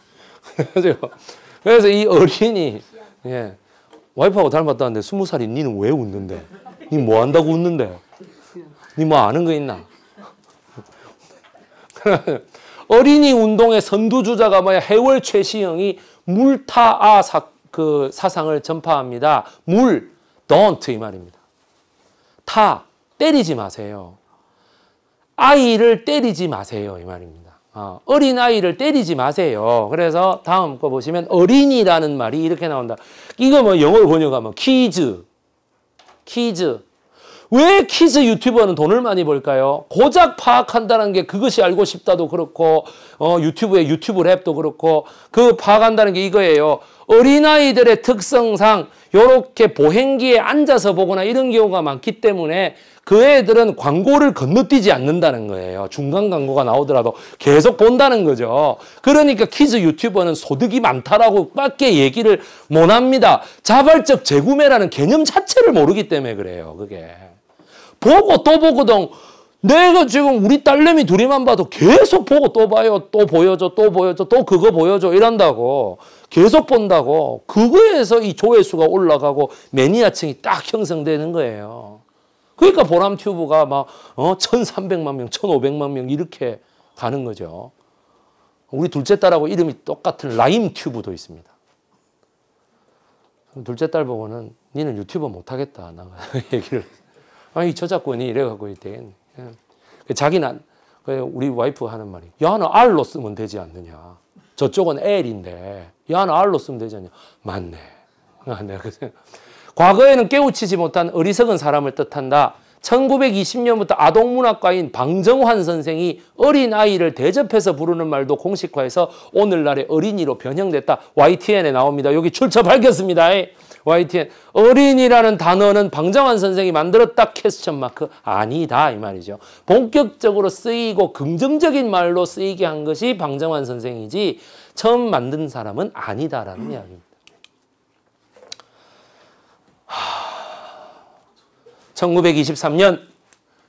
그래서 이 어린이 예. 와이프하고 닮았다는데 스무 살이 니는 왜 웃는데? 니 뭐 한다고 웃는데? 니 뭐 아는 거 있나? 어린이 운동의 선두주자가 뭐야? 해월 최시영이 물타아 사, 그 사상을 전파합니다. 물, don't 이 말입니다. 파, 때리지 마세요. 아이를 때리지 마세요. 이 말입니다. 어, 린 아이를 때리지 마세요. 그래서 다음 거 보시면 어린이라는 말이 이렇게 나온다. 이거 뭐 영어로 번역하면 키즈, 키즈. 왜 키즈 유튜버는 돈을 많이 벌까요? 고작 파악한다는 게 그것이 알고 싶다도 그렇고 어, 유튜브의 유튜브 랩도 그렇고 그 파악한다는 게 이거예요. 어린아이들의 특성상 이렇게 보행기에 앉아서 보거나 이런 경우가 많기 때문에 그 애들은 광고를 건너뛰지 않는다는 거예요. 중간 광고가 나오더라도 계속 본다는 거죠. 그러니까 키즈 유튜버는 소득이 많다라고 밖에 얘기를 못 합니다. 자발적 재구매라는 개념 자체를 모르기 때문에 그래요. 그게. 보고 또 보고동 내가 지금 우리 딸내미 둘이만 봐도 계속 보고 또 봐요. 또 보여줘. 또 보여줘. 또 그거 보여줘. 이런다고. 계속 본다고. 그거에서 이 조회수가 올라가고 매니아층이 딱 형성되는 거예요. 그러니까 보람 튜브가 막 어, 1,300만 명, 1,500만 명 이렇게 가는 거죠. 우리 둘째 딸하고 이름이 똑같은 라임 튜브도 있습니다. 둘째 딸 보고는 니는 유튜버 못하겠다. 나가 얘기를. 아니 저작권이 이래갖고 되겠 예. 그 자기는 그 우리 와이프 하는 말이 야는 R로 쓰면 되지 않느냐. 저쪽은 L인데 야는 R로 쓰면 되지 않냐. 맞네. 내가 아, 네, 과거에는 깨우치지 못한 어리석은 사람을 뜻한다. 1920년부터 아동문학과인 방정환 선생이 어린아이를 대접해서 부르는 말도 공식화해서 오늘날의 어린이로 변형됐다. YTN에 나옵니다. 여기 출처 밝혔습니다. YTN 어린이라는 단어는 방정환 선생이 만들었다 캐스천 마크 아니다 이 말이죠. 본격적으로 쓰이고 긍정적인 말로 쓰이게 한 것이 방정환 선생이지 처음 만든 사람은 아니다라는 음. 이야기입니다. 하... 1923년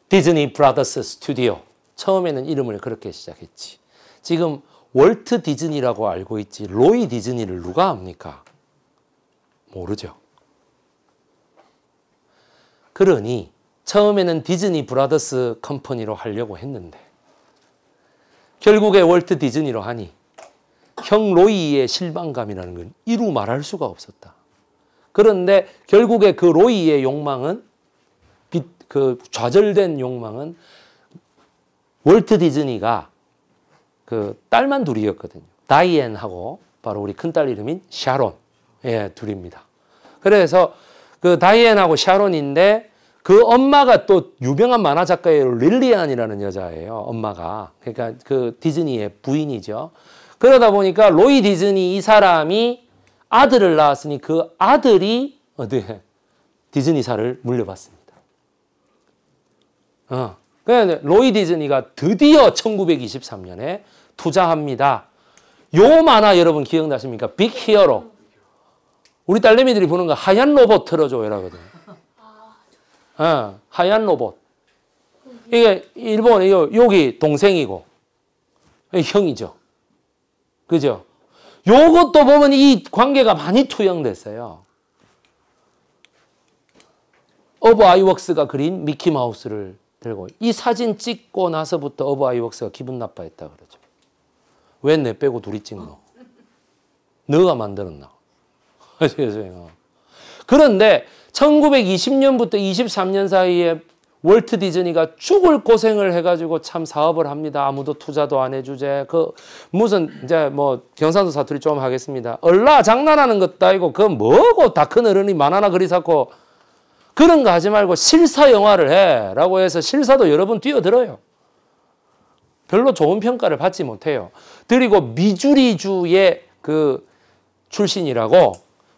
디즈니 브라더스 스튜디오 처음에는 이름을 그렇게 시작했지. 지금 월트 디즈니라고 알고 있지 로이 디즈니를 누가 압니까? 모르죠. 그러니 처음에는 디즈니 브라더스 컴퍼니로 하려고 했는데 결국에 월트 디즈니로 하니 형 로이의 실망감이라는 건 이루 말할 수가 없었다. 그런데 결국에 그 로이의 욕망은 그 좌절된 욕망은 월트 디즈니가 그 딸만 둘이었거든요. 다이앤하고 바로 우리 큰딸 이름인 샤론 예, 둘입니다. 그래서 그 다이앤하고 샤론인데 그 엄마가 또 유명한 만화 작가예요. 릴리안이라는 여자예요. 엄마가. 그러니까 그 디즈니의 부인이죠. 그러다 보니까 로이 디즈니 이 사람이 아들을 낳았으니 그 아들이 어디에 디즈니사를 물려받습니다. 어. 그래 그러니까 로이 디즈니가 드디어 1923년에 투자합니다. 요 만화 여러분 기억나십니까? 빅 히어로. 우리 딸내미들이 보는 거 하얀 로봇 틀어줘 이라거든. 어, 하얀 로봇. 이게 일본 여기 동생이고 형이죠. 그죠? 요것도 보면 이 관계가 많이 투영됐어요. 어브 아이웍스가 그린 미키 마우스를 들고 이 사진 찍고 나서부터 어브 아이웍스가 기분 나빠했다 그러죠. 왜 내 빼고 둘이 찍노? 너가 만들었나? 아시겠어요? 예, 예, 예. 그런데 1920년부터 23년 사이에 월트 디즈니가 죽을 고생을 해가지고 참 사업을 합니다. 아무도 투자도 안 해주제. 그 무슨 이제 뭐 경상도 사투리 좀 하겠습니다. 얼라 장난하는 것도 아니고 그 뭐고 다 큰 어른이 만화나 그리 샀고 그런 거 하지 말고 실사 영화를 해라고 해서 실사도 여러분 뛰어들어요. 별로 좋은 평가를 받지 못해요. 그리고 미주리주의 그 출신이라고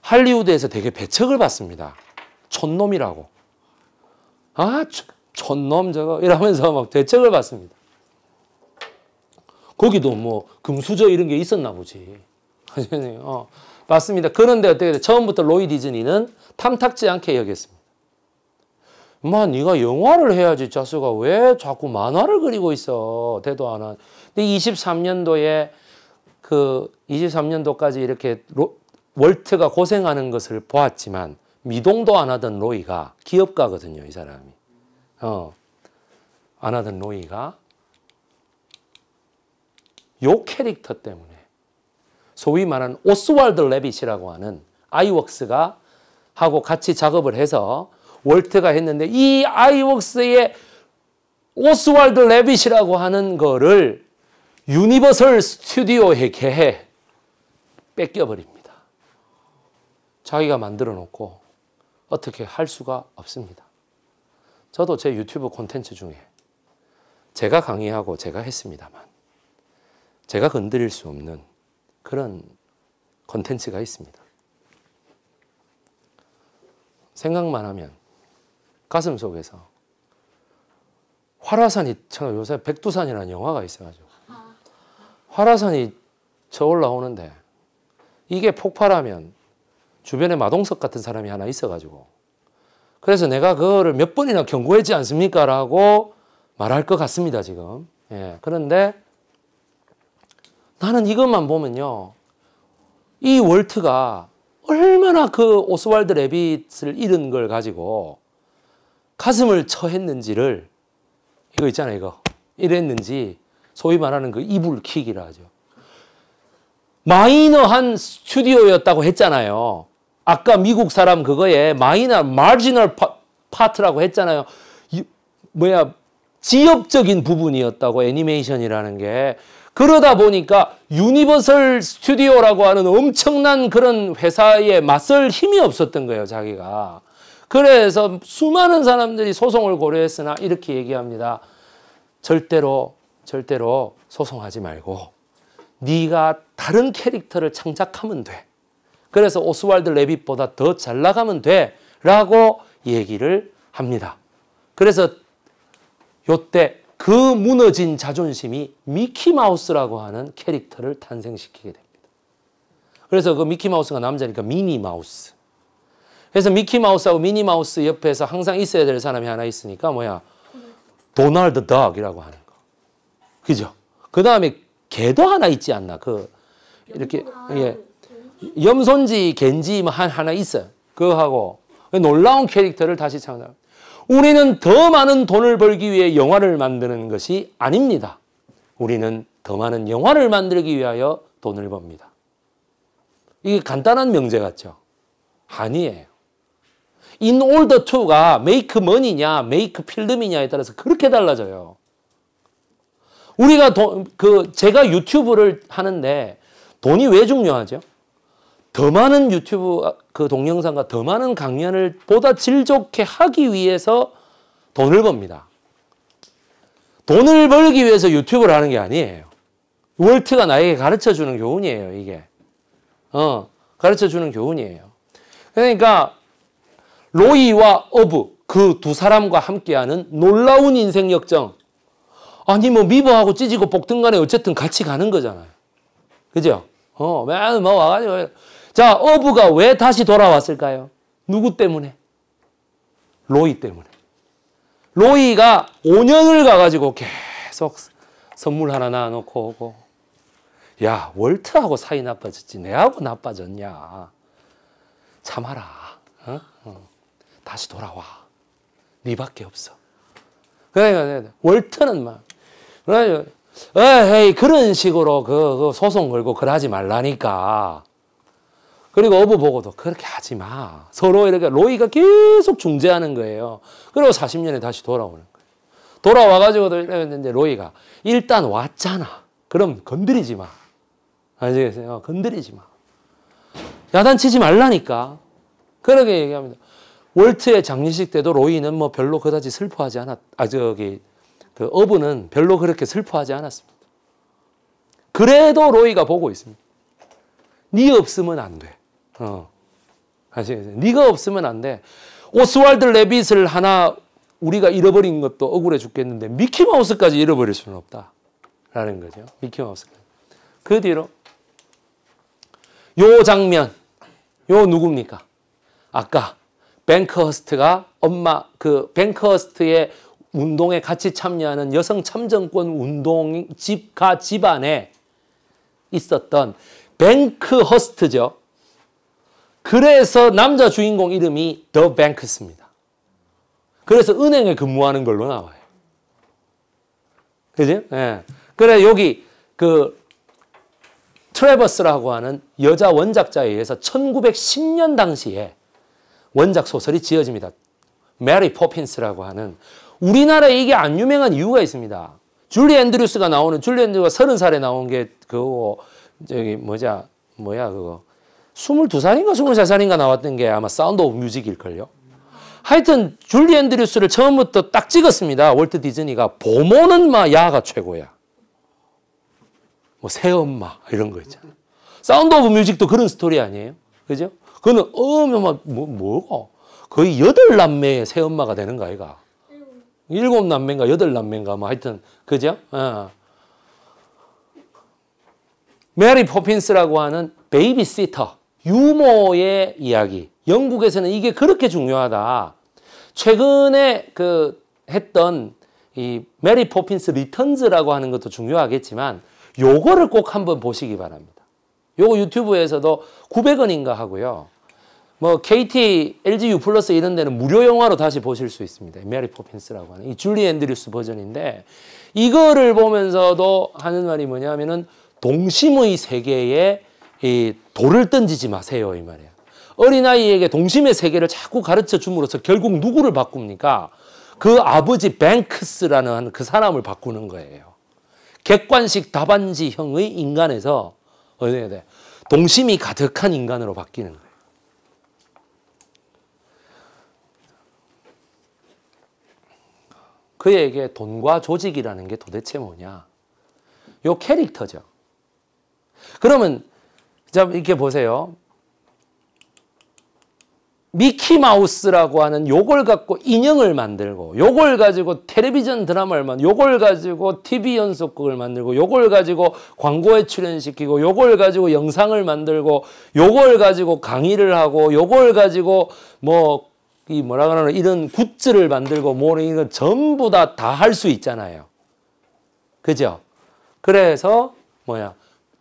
할리우드에서 되게 배척을 받습니다. 촌놈이라고. 아, 촌놈 저거 이러면서 막 배척을 받습니다. 거기도 뭐 금수저 이런 게 있었나 보지. 어, 맞습니다. 그런데 어떻게 돼? 처음부터 로이 디즈니는 탐탁지 않게 여겼습니다. 마, 네가 영화를 해야지 자수가 왜 자꾸 만화를 그리고 있어? 대도 안 한. 근데 23년도에 그 23년도까지 이렇게 로, 월트가 고생하는 것을 보았지만 미동도 안 하던 로이가 기업가거든요, 이 사람이. 어, 안 하던 로이가 요 캐릭터 때문에 소위 말하 오스왈드 레빗이라고 하는 아이웍스가 하고 같이 작업을 해서 월트가 했는데 이 아이웍스의 오스왈드 레빗이라고 하는 거를 유니버설 스튜디오에게 뺏겨버립니다. 자기가 만들어 놓고 어떻게 할 수가 없습니다. 저도 제 유튜브 콘텐츠 중에 제가 강의하고 제가 했습니다만 제가 건드릴 수 없는 그런 콘텐츠가 있습니다. 생각만 하면 가슴 속에서 화라산이 참 요새 백두산이라는 영화가 있어가지고 아. 화라산이 저 올라오는데 이게 폭발하면 주변에 마동석 같은 사람이 하나 있어가지고 그래서 내가 그거를 몇 번이나 경고했지 않습니까? 라고 말할 것 같습니다, 지금. 예. 그런데 나는 이것만 보면요. 이 월트가 얼마나 그 오스왈드 레빗을 잃은 걸 가지고 가슴을 처했는지를 이거 있잖아요, 이거. 이랬는지 소위 말하는 그 이불킥이라 하죠. 마이너한 스튜디오였다고 했잖아요. 아까 미국 사람 그거에 마이너 마지널 파트라고 했잖아요. 이, 뭐야 지엽적인 부분이었다고 애니메이션이라는 게 그러다 보니까 유니버설 스튜디오라고 하는 엄청난 그런 회사에 맞설 힘이 없었던 거예요, 자기가. 그래서 수많은 사람들이 소송을 고려했으나 이렇게 얘기합니다. 절대로 절대로 소송하지 말고 네가 다른 캐릭터를 창작하면 돼. 그래서 오스왈드 레빗보다 더 잘 나가면 돼. 라고 얘기를 합니다. 그래서 요때 그 무너진 자존심이 미키마우스라고 하는 캐릭터를 탄생시키게 됩니다. 그래서 그 미키마우스가 남자니까 미니마우스. 그래서 미키마우스하고 미니마우스 옆에서 항상 있어야 될 사람이 하나 있으니까 뭐야? 도널드 덕이라고 하는 거. 그죠? 그 다음에 개도 하나 있지 않나? 그, 이렇게, 예. 염손지, 겐지 뭐 한 하나 있어요. 그거하고 그 놀라운 캐릭터를 다시 창조 우리는 더 많은 돈을 벌기 위해 영화를 만드는 것이 아닙니다. 우리는 더 많은 영화를 만들기 위하여 돈을 법니다. 이게 간단한 명제 같죠? 아니에요. In order to가 make money냐, make film이냐에 따라서 그렇게 달라져요. 우리가 돈, 그, 제가 유튜브를 하는데 돈이 왜 중요하죠? 더 많은 유튜브 아, 그 동영상과 더 많은 강연을 보다 질 좋게 하기 위해서 돈을 법니다. 돈을 벌기 위해서 유튜브를 하는 게 아니에요. 월트가 나에게 가르쳐 주는 교훈이에요, 이게. 어, 가르쳐 주는 교훈이에요. 그러니까 로이와 어브 그 두 사람과 함께하는 놀라운 인생 역정. 아니 뭐 미버하고 찢이고 복등간에 어쨌든 같이 가는 거잖아요. 그죠? 어, 맨뭐 와가지고 자, 어부가 왜 다시 돌아왔을까요? 누구 때문에? 로이 때문에. 로이가 5년을 가가지고 계속 선물 하나 나놓고 오고, 야, 월트하고 사이 나빠졌지. 내하고 나빠졌냐. 참아라. 어? 어. 다시 돌아와. 네밖에 없어. 그러니까 월트는 막 에이 그런 식으로 그, 그 소송 걸고 그러지 말라니까 그리고 어부 보고도 그렇게 하지 마. 서로 이렇게 로이가 계속 중재하는 거예요. 그리고 40년에 다시 돌아오는 거예요. 돌아와가지고도 이제 로이가 일단 왔잖아. 그럼 건드리지 마. 아시겠어요? 건드리지 마. 야단치지 말라니까. 그렇게 얘기합니다. 월트의 장례식 때도 로이는 뭐 별로 그다지 슬퍼하지 않았, 아, 저기, 그 어부는 별로 그렇게 슬퍼하지 않았습니다. 그래도 로이가 보고 있습니다. 네 없으면 안 돼. 어. 아시겠어요? 네가 없으면 안 돼. 오스왈드 레빗을 하나 우리가 잃어버린 것도 억울해 죽겠는데 미키마우스까지 잃어버릴 수는 없다. 라는 거죠. 미키마우스까지. 그 뒤로 요 장면 요 누굽니까? 아까 뱅크허스트가 엄마 그 뱅크허스트의 운동에 같이 참여하는 여성 참정권 운동 집가 집안에 있었던 뱅크허스트죠. 그래서 남자 주인공 이름이 더 뱅크스입니다. 그래서 은행에 근무하는 걸로 나와요. 그지? 예. 그래 여기 그 트래버스라고 하는 여자 원작자에 의해서 1910년 당시에 원작 소설이 지어집니다. 메리 포핀스라고 하는 우리나라에 이게 안 유명한 이유가 있습니다. 줄리 앤드류스가 나오는 줄리 앤드류스가 30살에 나온 게 그거 저기 뭐자 뭐야 그거 22살인가 23살인가 나왔던 게 아마 사운드 오브 뮤직일걸요. 하여튼 줄리 앤드류스를 처음부터 딱 찍었습니다. 월트 디즈니가 보모는 마 야가 최고야. 뭐 새엄마 이런 거 있잖아. 사운드 오브 뮤직도 그런 스토리 아니에요? 그죠? 그거는 어머 뭐 뭐가 거의 여덟 남매의 새엄마가 되는 거 아이가. 일곱 남매인가 여덟 남매인가 뭐 하여튼 그죠? 어. 메리 포핀스라고 하는 베이비시터 유머의 이야기. 영국에서는 이게 그렇게 중요하다. 최근에 그 했던 이 메리 포핀스 리턴즈라고 하는 것도 중요하겠지만 요거를 꼭 한번 보시기 바랍니다. 요거 유튜브에서도 900원인가 하고요. 뭐 KT, LGU 플러스 이런 데는 무료 영화로 다시 보실 수 있습니다. 메리 포핀스라고 하는 이 줄리 앤드류스 버전인데 이거를 보면서도 하는 말이 뭐냐면은 동심의 세계에 이 돌을 던지지 마세요 이 말이에요. 어린아이에게 동심의 세계를 자꾸 가르쳐 줌으로써 결국 누구를 바꿉니까? 그 아버지 뱅크스라는 그 사람을 바꾸는 거예요. 객관식 다반지형의 인간에서 어떻게 돼? 네, 네. 동심이 가득한 인간으로 바뀌는 거예요. 그에게 돈과 조직이라는 게 도대체 뭐냐? 요 캐릭터죠. 그러면 자, 이렇게 보세요. 미키마우스라고 하는 요걸 갖고 인형을 만들고 요걸 가지고 텔레비전 드라마를 만 요걸 가지고 TV 연속극을 만들고 요걸 가지고 광고에 출연시키고 요걸 가지고 영상을 만들고 요걸 가지고 강의를 하고 요걸 가지고 뭐 이 뭐라 그러나 이런 굿즈를 만들고 뭐 이런 전부 다 다 할 수 있잖아요. 그죠? 그래서 뭐야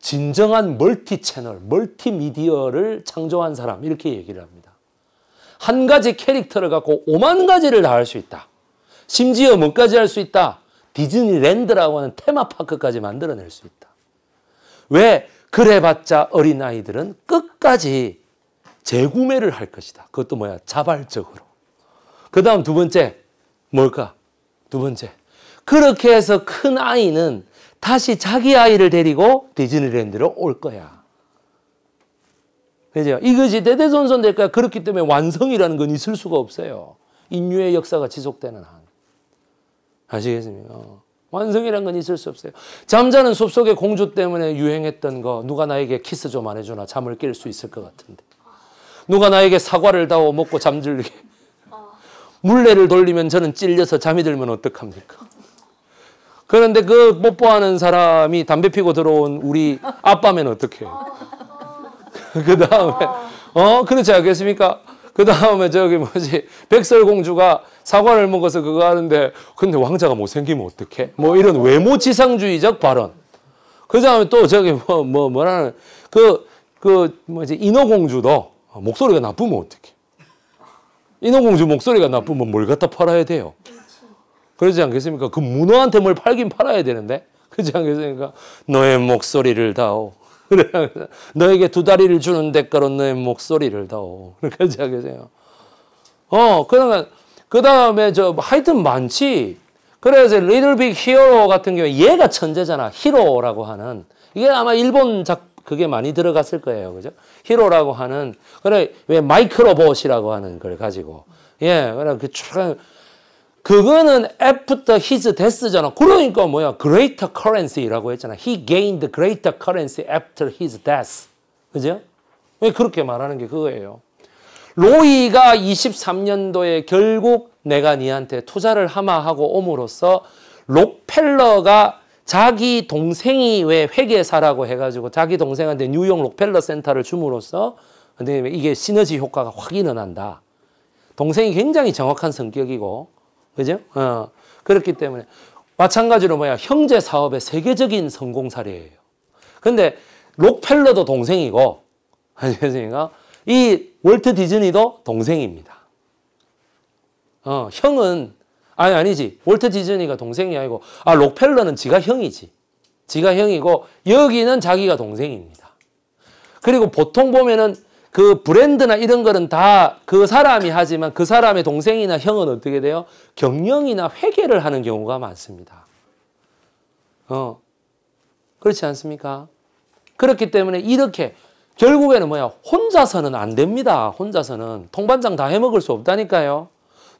진정한 멀티 채널, 멀티미디어를 창조한 사람 이렇게 얘기를 합니다. 한 가지 캐릭터를 갖고 5만 가지를 다 할 수 있다. 심지어 뭐까지 할 수 있다? 디즈니랜드라고 하는 테마파크까지 만들어낼 수 있다. 왜? 그래봤자 어린아이들은 끝까지 재구매를 할 것이다. 그것도 뭐야? 자발적으로. 그 다음 두 번째, 뭘까? 두 번째. 그렇게 해서 큰 아이는 다시 자기 아이를 데리고 디즈니랜드로 올 거야. 그죠? 이것이 대대손손 될 거야. 그렇기 때문에 완성이라는 건 있을 수가 없어요. 인류의 역사가 지속되는 한. 아시겠습니까? 완성이란 건 있을 수 없어요. 잠자는 숲속의 공주 때문에 유행했던 거 누가 나에게 키스 좀 안 해주나 잠을 깰 수 있을 것 같은데 누가 나에게 사과를 다워 먹고 잠들게 어. 물레를 돌리면 저는 찔려서 잠이 들면 어떡합니까? 그런데 그 뽀뽀하는 사람이 담배 피고 들어온 우리 아빠면 어떻게그 다음에, 어, 그렇지 않겠습니까? 그 다음에 저기 뭐지, 백설공주가 사과를 먹어서 그거 하는데, 근데 왕자가 못생기면 어떡해? 뭐 이런 외모 지상주의적 발언. 그 다음에 또 저기 뭐, 뭐, 뭐라는, 그, 그, 뭐지, 인어공주도 목소리가 나쁘면 어떡해? 인어공주 목소리가 나쁘면 뭘 갖다 팔아야 돼요? 그러지 않겠습니까? 그 문어한테 뭘 팔긴 팔아야 되는데. 그렇지 않겠습니까? 너의 목소리를 다오. 너에게 두 다리를 주는 대가로 너의 목소리를 다오. 그렇지 않겠어요? 어, 그다음에, 그 다음에 저, 하여튼 많지. 그래서 Little 같은 경우에 얘가 천재잖아. 히로라고 하는. 이게 아마 일본 작, 그게 많이 들어갔을 거예요. 그죠? 히로라고 하는. 그래, 왜 마이크로봇이라고 하는 걸 가지고. 예, 그래, 그, 그거는 after his death잖아. 그러니까 뭐야? greater currency라고 했잖아. He gained greater currency after his death. 그죠? 왜 그렇게 말하는 게 그거예요. 로이가 23년도에 결국 내가 니한테 투자를 하마 하고 옴으로써 록펠러가 자기 동생이 왜 회계사라고 해가지고 자기 동생한테 뉴욕 록펠러 센터를 줌으로써 근데 이게 시너지 효과가 확 일어난다. 동생이 굉장히 정확한 성격이고 그죠? 어. 그렇기 때문에 마찬가지로 뭐야 형제 사업의 세계적인 성공 사례예요. 근데 록펠러도 동생이고 안녕하십니까? 이 월트 디즈니도 동생입니다. 어, 형은 아니 아니지. 월트 디즈니가 동생이 아니고 아 록펠러는 지가 형이지. 지가 형이고 여기는 자기가 동생입니다. 그리고 보통 보면은 그 브랜드나 이런 거는 다 그 사람이 하지만 그 사람의 동생이나 형은 어떻게 돼요? 경영이나 회계를 하는 경우가 많습니다. 어. 그렇지 않습니까? 그렇기 때문에 이렇게 결국에는 뭐야? 혼자서는 안 됩니다. 혼자서는. 통반장 다 해먹을 수 없다니까요.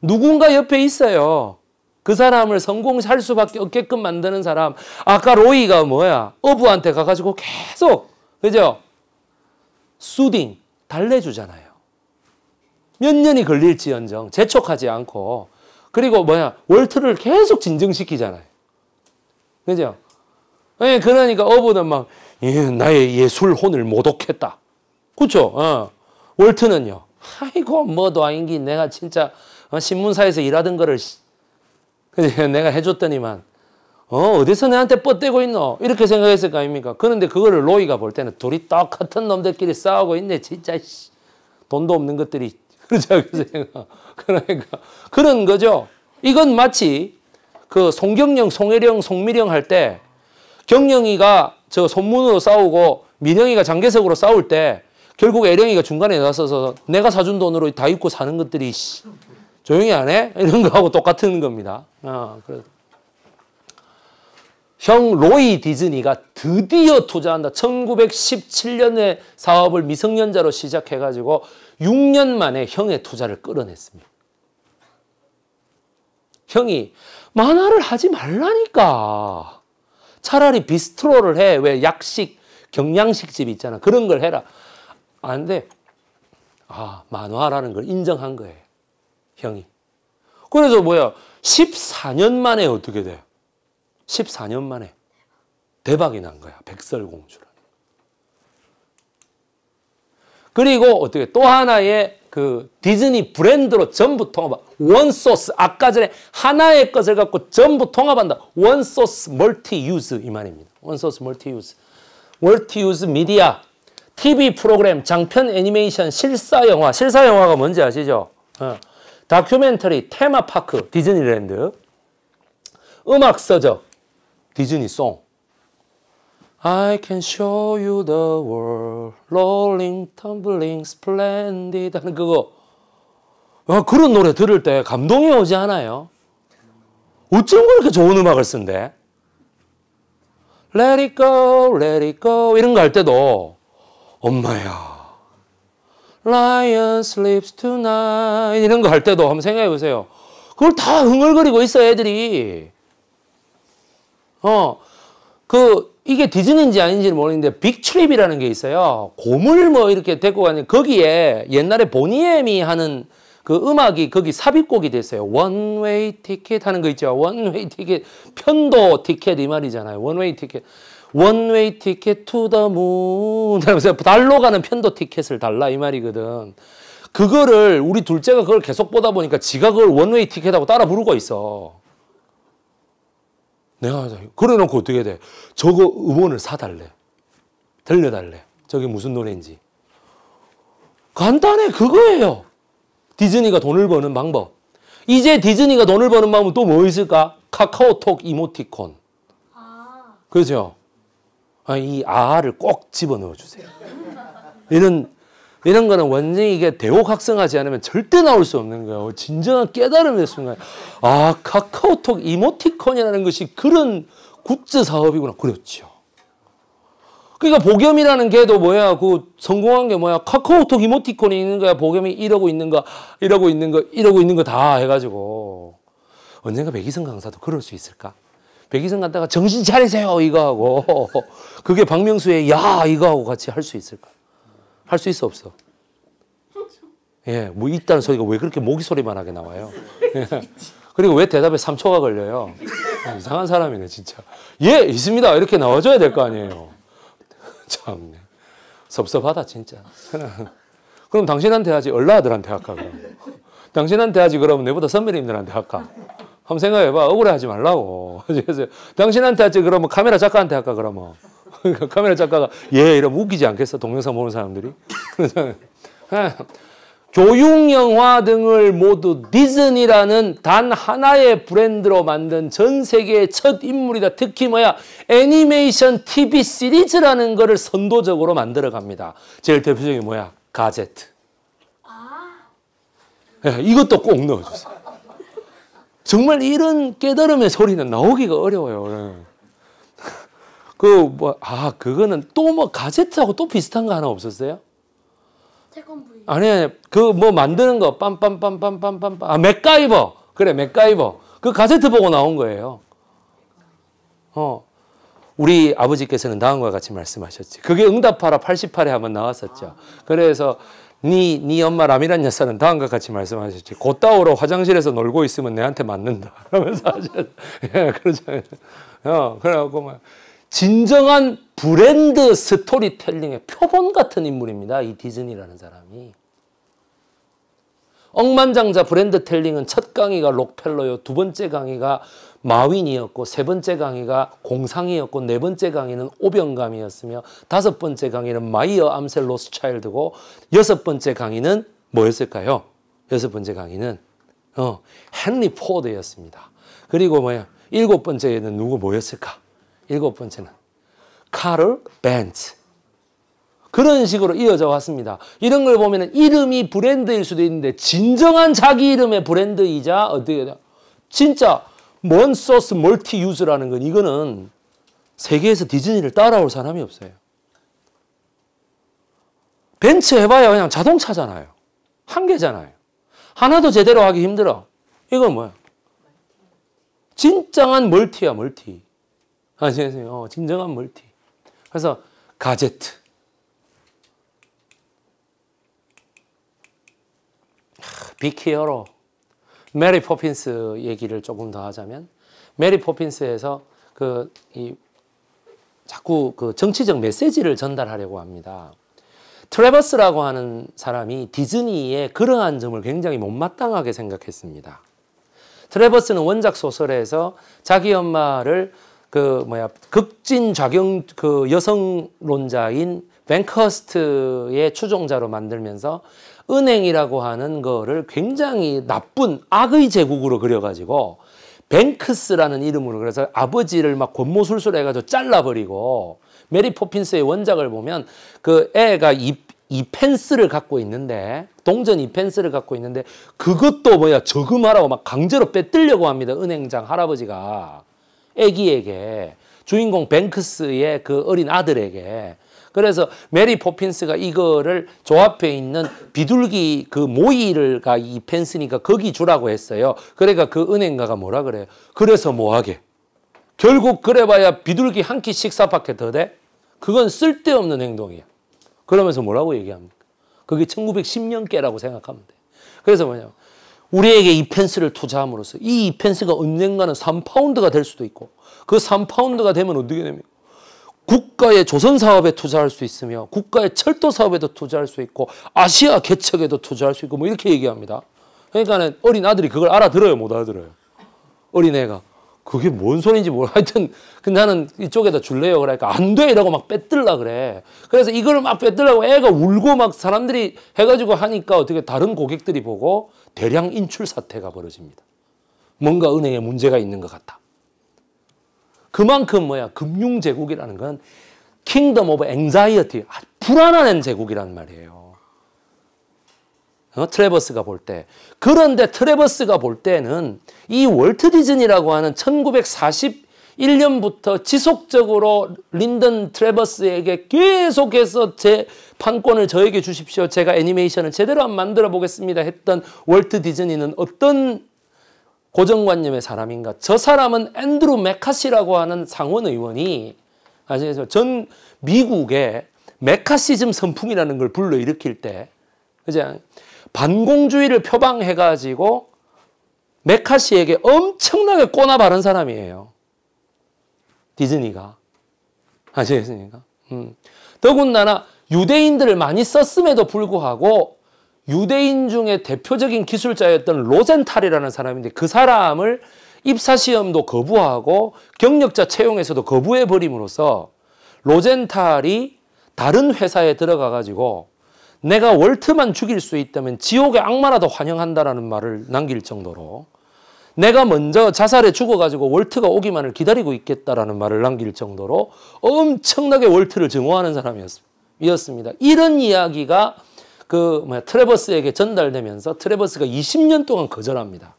누군가 옆에 있어요. 그 사람을 성공할 수밖에 없게끔 만드는 사람. 아까 로이가 뭐야? 어부한테 가가지고 계속, 그죠? 수딩. 달래주잖아요. 몇 년이 걸릴지언정 재촉하지 않고 그리고 뭐야 월트를 계속 진정시키잖아요. 그죠? 예, 그러니까 어부는 막 예, 나의 예술혼을 모독했다. 그렇죠? 어. 월트는요. 아이고 뭐도 아닌기 내가 진짜 어, 신문사에서 일하던 거를 내가 해줬더니만 어, 어디서 내한테 뻗대고 있노? 이렇게 생각했을 거 아닙니까? 그런데 그거를 로이가 볼 때는 둘이 똑같은 놈들끼리 싸우고 있네. 진짜, 씨. 돈도 없는 것들이. 그러죠. 그러니 그 그러니까. 그런 거죠. 이건 마치 그송경영 송혜령, 송미령 할 때경영이가저 손문으로 싸우고 민영이가 장계석으로 싸울 때 결국 애령이가 중간에 나서서 내가 사준 돈으로 다 입고 사는 것들이 씨, 조용히 안 해? 이런 거하고 똑같은 겁니다. 어, 아, 그래서. 형 로이 디즈니가 드디어 투자한다. 1917년에 사업을 미성년자로 시작해가지고 6년 만에 형의 투자를 끌어냈습니다. 형이 만화를 하지 말라니까. 차라리 비스트로를 해. 왜 약식, 경양식 집 있잖아. 그런 걸 해라. 안 아, 돼. 아, 만화라는 걸 인정한 거예요. 형이. 그래서 뭐야. 14년 만에 어떻게 돼? 14년 만에 대박이 난 거야. 백설공주라 는 그리고 어떻게 또 하나의 그 디즈니 브랜드로 전부 통합. 한 원소스. 아까 전에 하나의 것을 갖고 전부 통합한다. 원소스 멀티 유즈 이 말입니다. 원소스 멀티 유즈. 멀티 유즈 미디어. TV 프로그램, 장편 애니메이션, 실사 영화. 실사 영화가 뭔지 아시죠? 어. 다큐멘터리, 테마파크, 디즈니랜드. 음악 서적, 디즈니송 I can show you the world rolling tumbling splendid 하는 그거 아, 그런 노래 들을 때 감동이 오지 않아요? 어쩜 그렇게 좋은 음악을 쓴대? Let it go, let it go 이런 거 할 때도 엄마야 Lion sleeps tonight 이런 거 할 때도 한번 생각해 보세요. 그걸 다 흥얼거리고 있어 애들이. 어, 그, 이게 디즈니인지 아닌지는 모르겠는데, 빅트립이라는 게 있어요. 고물 뭐 이렇게 데리고 가는, 거기에 옛날에 보니엠이 하는 그 음악이 거기 삽입곡이 됐어요. 원웨이 티켓 하는 거 있죠. 원웨이 티켓, 편도 티켓 이 말이잖아요. 원웨이 티켓. 원웨이 티켓 투 더 문 달러 가는 편도 티켓을 달라 이 말이거든. 그거를 우리 둘째가 그걸 계속 보다 보니까 지가 그걸 원웨이 티켓하고 따라 부르고 있어. 내가 그래놓고 어떻게 돼? 저거 음원을 사달래. 들려달래. 저게 무슨 노래인지. 간단해 그거예요. 디즈니가 돈을 버는 방법. 이제 디즈니가 돈을 버는 방법은 또 뭐 있을까? 카카오톡 이모티콘. 아. 그죠? 아, 이 아를 꼭 집어넣어 주세요. 얘는 이런 거는 완전히 이게 대옥 학성하지 않으면 절대 나올 수 없는 거예요. 진정한 깨달음의 순간. 아, 카카오톡 이모티콘이라는 것이 그런 굿즈 사업이구나. 그렇죠. 그러니까 보겸이라는 개도 뭐야? 그 성공한 게 뭐야? 카카오톡 이모티콘이 있는 거야. 보겸이 이러고 있는 거, 이러고 있는 거, 이러고 있는 거 다 해가지고 언젠가 백이성 강사도 그럴 수 있을까? 백이성 갔다가 정신 차리세요 이거 하고 그게 박명수의 야 이거 하고 같이 할 수 있을까? 할수 있어 없어? 그렇죠. 예, 뭐 있다는 소리가 왜 그렇게 모기 소리만 하게 나와요? 예. 그리고 왜 대답에 3초가 걸려요? 이상한 사람이네 진짜. 예, 있습니다. 이렇게 나와줘야 될 거 아니에요. 참 섭섭하다 진짜. 그럼 당신한테 하지 얼라 아들한테 할까 그럼. 당신한테 하지 그러 내보다 선배님들한테 할까? 한번 생각해봐. 억울해하지 말라고. 그래서 당신한테 지 그러면 카메라 작가한테 할까 그러면. 그러니까 카메라 작가가 예 이러면 웃기지 않겠어 동영상 보는 사람들이. 예. 조융 영화 등을 모두 디즈니라는 단 하나의 브랜드로 만든 전 세계의 첫 인물이다. 특히 뭐야 애니메이션 TV 시리즈라는 것을 선도적으로 만들어 갑니다. 제일 대표적인 뭐야 가제 아... 예, 이것도 꼭 넣어주세요. 정말 이런 깨달음의 소리는 나오기가 어려워요. 네. 그, 뭐, 아, 그거는 또 뭐, 가제트하고 또 비슷한 거 하나 없었어요? 아니, 아니, 그뭐 만드는 거, 빰빰빰빰빰빰. 아, 맥가이버. 그래, 맥가이버. 그 가제트 보고 나온 거예요. 어. 우리 아버지께서는 다음과 같이 말씀하셨지. 그게 응답하라 88에 한번 나왔었죠. 아. 그래서 네, 네 엄마 라미란 여사는 다음과 같이 말씀하셨지. 곧다오로 화장실에서 놀고 있으면 내한테 맞는다. 그러면서 하셨, 예, 그러잖아요. 어, 그래갖고 막 진정한 브랜드 스토리텔링의 표본 같은 인물입니다. 이 디즈니라는 사람이. 억만장자 브랜드 텔링은 첫 강의가 록펠러요. 두 번째 강의가 마윈이었고 세 번째 강의가 공상이었고 네 번째 강의는 오병감이었으며 다섯 번째 강의는 마이어 암셀로스 차일드고 여섯 번째 강의는 뭐였을까요? 여섯 번째 강의는 어, 헨리 포드였습니다. 그리고 뭐야? 일곱 번째는 누구 뭐였을까? 일곱 번째는 카를 벤츠. 그런 식으로 이어져 왔습니다. 이런 걸 보면 이름이 브랜드일 수도 있는데 진정한 자기 이름의 브랜드이자 어떻게 진짜 먼 소스 멀티 유즈라는 건 이거는 세계에서 디즈니를 따라올 사람이 없어요. 벤츠 해봐야 그냥 자동차잖아요. 한 개잖아요. 하나도 제대로 하기 힘들어. 이건 뭐야? 진정한 멀티야, 멀티. 아시겠어요? 어, 진정한 멀티. 그래서 가제트. 빅히어로. 메리 포핀스 얘기를 조금 더 하자면 메리 포핀스에서 그 이 자꾸 그 정치적 메시지를 전달하려고 합니다. 트레버스라고 하는 사람이 디즈니의 그러한 점을 굉장히 못마땅하게 생각했습니다. 트레버스는 원작 소설에서 자기 엄마를 그 뭐야 극진 좌경 그 여성론자인 뱅커스트의 추종자로 만들면서 은행이라고 하는 거를 굉장히 나쁜 악의 제국으로 그려가지고 뱅크스라는 이름으로 그래서 아버지를 막 권모술술 해가지고 잘라버리고 메리 포핀스의 원작을 보면 그 애가 이, 이 펜스를 갖고 있는데 동전 이 펜스를 갖고 있는데 그것도 뭐야 저금하라고 막 강제로 빼뜨려고 합니다 은행장 할아버지가 애기에게 주인공 뱅크스의 그 어린 아들에게 그래서 메리 포핀스가 이거를 조합해 있는 비둘기 그 모이를가 이 펜스니까 거기 주라고 했어요. 그러니까 그 은행가가 뭐라 그래요? 그래서 뭐하게? 결국 그래봐야 비둘기 한 끼 식사밖에 더 돼? 그건 쓸데없는 행동이야. 그러면서 뭐라고 얘기합니까? 그게 1910년께라고 생각하면 돼. 그래서 뭐냐 우리에게 이 펜스를 투자함으로써 이 펜스가 언젠가는 3파운드가 될 수도 있고 그 3파운드가 되면 어떻게 됩니까? 국가의 조선 사업에 투자할 수 있으며 국가의 철도 사업에도 투자할 수 있고 아시아 개척에도 투자할 수 있고 뭐 이렇게 얘기합니다. 그러니까는 어린 아들이 그걸 알아들어요, 못 알아들어요. 어린애가 그게 뭔 소리인지 몰라. 하여튼 근데 나는 이쪽에다 줄래요. 그러니까 안 돼 이러고 막뺏뜰라 그래. 그래서 이걸 막뺏뜰라고 애가 울고 막 사람들이 해가지고 하니까 어떻게 다른 고객들이 보고 대량 인출 사태가 벌어집니다. 뭔가 은행에 문제가 있는 것 같다. 그만큼 뭐야 금융 제국이라는 건 킹덤 오브 앵자이어티 불안한 제국이란 말이에요. 어? 트래버스가 볼 때. 그런데 트래버스가 볼 때는 이 월트 디즈니라고 하는 1941년부터 지속적으로 린던 트래버스에게 계속해서 제 판권을 저에게 주십시오. 제가 애니메이션을 제대로 한번 만들어 보겠습니다. 했던 월트 디즈니는 어떤 고정관념의 사람인가? 저 사람은 앤드루 메카시라고 하는 상원 의원이 아시겠죠? 전 미국의 메카시즘 선풍이라는 걸 불러일으킬 때 그냥 반공주의를 표방해가지고 메카시에게 엄청나게 꼬나 바른 사람이에요. 디즈니가. 아시겠습니까? 음. 더군다나 유대인들을 많이 썼음에도 불구하고 유대인 중에 대표적인 기술자였던 로젠탈이라는 사람인데 그 사람을 입사시험도 거부하고 경력자 채용에서도 거부해버림으로써 로젠탈이 다른 회사에 들어가가지고 내가 월트만 죽일 수 있다면 지옥의 악마라도 환영한다라는 말을 남길 정도로 내가 먼저 자살해 죽어가지고 월트가 오기만을 기다리고 있겠다라는 말을 남길 정도로 엄청나게 월트를 증오하는 사람이었습니다. 이런 이야기가 그 뭐야 트래버스에게 전달되면서 트래버스가 20년 동안 거절합니다.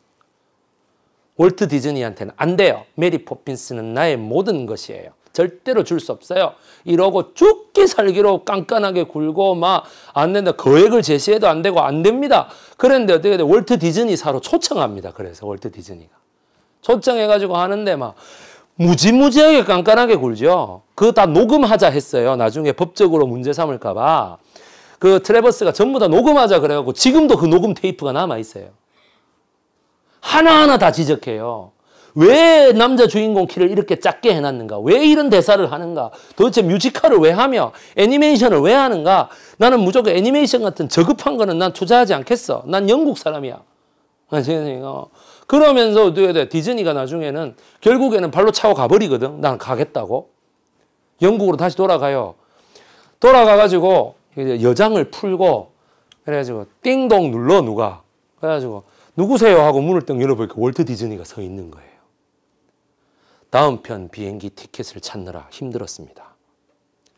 월트 디즈니한테는 안 돼요. 메리 포핀스는 나의 모든 것이에요. 절대로 줄 수 없어요. 이러고 죽기 살기로 깐깐하게 굴고 막안 된다. 거액을 제시해도 안 되고 안 됩니다. 그런데 어떻게 돼? 월트 디즈니사로 초청합니다. 그래서 월트 디즈니가. 초청해가지고 하는데 막 무지무지하게 깐깐하게 굴죠. 그다 녹음하자 했어요. 나중에 법적으로 문제 삼을까봐. 그 트래버스가 전부 다 녹음하자 그래갖고 지금도 그 녹음 테이프가 남아있어요. 하나하나 다 지적해요. 왜 남자 주인공 키를 이렇게 작게 해놨는가? 왜 이런 대사를 하는가? 도대체 뮤지컬을 왜 하며 애니메이션을 왜 하는가? 나는 무조건 애니메이션 같은 저급한 거는 난 투자하지 않겠어. 난 영국 사람이야. 어, 그러면서 어떻게 돼? 디즈니가 나중에는 결국에는 발로 차고 가버리거든. 난 가겠다고. 영국으로 다시 돌아가요. 돌아가가지고 여장을 풀고 그래가지고 띵동 눌러 누가 그래가지고 누구세요 하고 문을 딱 열어보니까 월트 디즈니가 서 있는 거예요. 다음 편 비행기 티켓을 찾느라 힘들었습니다.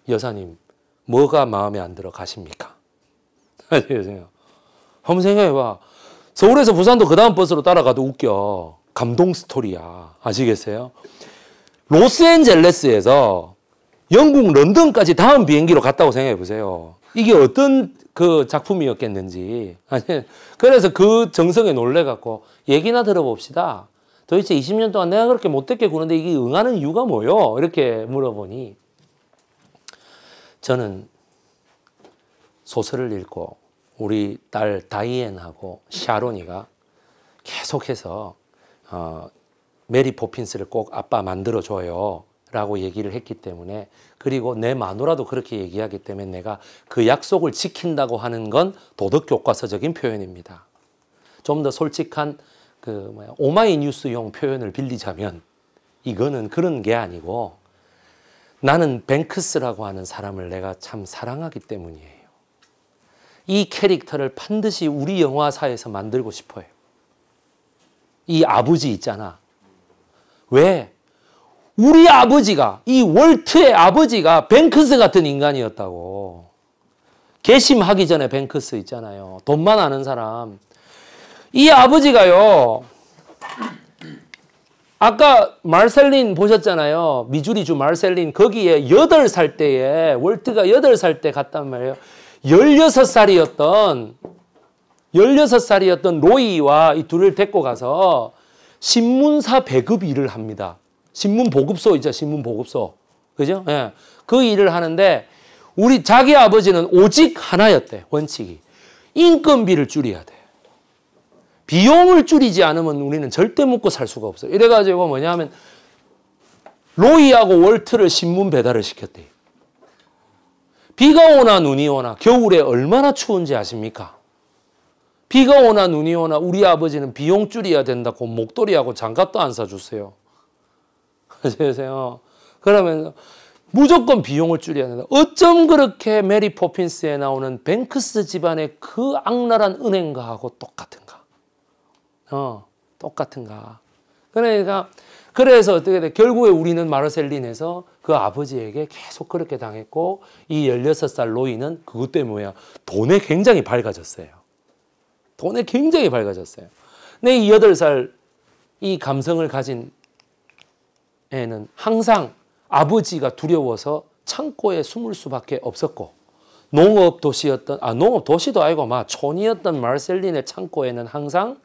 여사님 뭐가 마음에 안 들어 가십니까? 하세요. 한번 생각해봐. 서울에서 부산도 그 다음 버스로 따라가도 웃겨. 감동 스토리야. 아시겠어요? 로스앤젤레스에서 영국 런던까지 다음 비행기로 갔다고 생각해 보세요. 이게 어떤 그 작품이었겠는지. 아니, 그래서 그 정성에 놀래갖고 얘기나 들어봅시다. 도대체 20년 동안 내가 그렇게 못됐게 구는데 이게 응하는 이유가 뭐요? 이렇게 물어보니 저는 소설을 읽고 우리 딸 다이앤하고 샤론이가 계속해서 어, 메리 포핀스를 꼭 아빠 만들어줘요 라고 얘기를 했기 때문에 그리고 내 마누라도 그렇게 얘기하기 때문에 내가 그 약속을 지킨다고 하는 건 도덕 교과서적인 표현입니다. 좀 더 솔직한 그 뭐야 오마이뉴스용 표현을 빌리자면 이거는 그런 게 아니고 나는 뱅크스라고 하는 사람을 내가 참 사랑하기 때문이에요. 이 캐릭터를 반드시 우리 영화사에서 만들고 싶어요. 이 아버지 있잖아. 왜? 우리 아버지가 이 월트의 아버지가 뱅크스 같은 인간이었다고. 개심하기 전에 뱅크스 있잖아요. 돈만 아는 사람. 이 아버지가요. 아까 말셀린 보셨잖아요. 미주리주 말셀린 거기에 여덟 살 때에 월트가 여덟 살 때 갔단 말이에요. 열여섯 살이었던 열여섯 살이었던 로이와 이 둘을 데리고 가서 신문사 배급 일을 합니다. 신문 보급소 있죠. 신문 보급소. 그죠? 예. 그 일을 하는데 우리 자기 아버지는 오직 하나였대. 원칙이. 인건비를 줄여야 돼. 비용을 줄이지 않으면 우리는 절대 먹고 살 수가 없어요. 이래가지고 뭐냐 면 로이하고 월트를 신문 배달을 시켰대. 비가 오나 눈이 오나 겨울에 얼마나 추운지 아십니까? 비가 오나 눈이 오나 우리 아버지는 비용 줄여야 된다고 목도리하고 장갑도 안 사주세요. 아세요? 그러면서 무조건 비용을 줄여야 된다. 어쩜 그렇게 메리 포핀스에 나오는 뱅크스 집안의 그 악랄한 은행가하고 똑같은가? 어, 똑같은가? 그러니까 그래서 어떻게 돼? 결국에 우리는 마르셀린에서 그 아버지에게 계속 그렇게 당했고 이 16살 로이는 그것 때문에 돈에 굉장히 밝아졌어요. 돈에 굉장히 밝아졌어요. 근 8살 이 감성을 가진 에는 항상 아버지가 두려워서 창고에 숨을 수밖에 없었고 농업 도시였던 아 농업 도시도 아니고 막 촌이었던 마르셀린의 창고에는 항상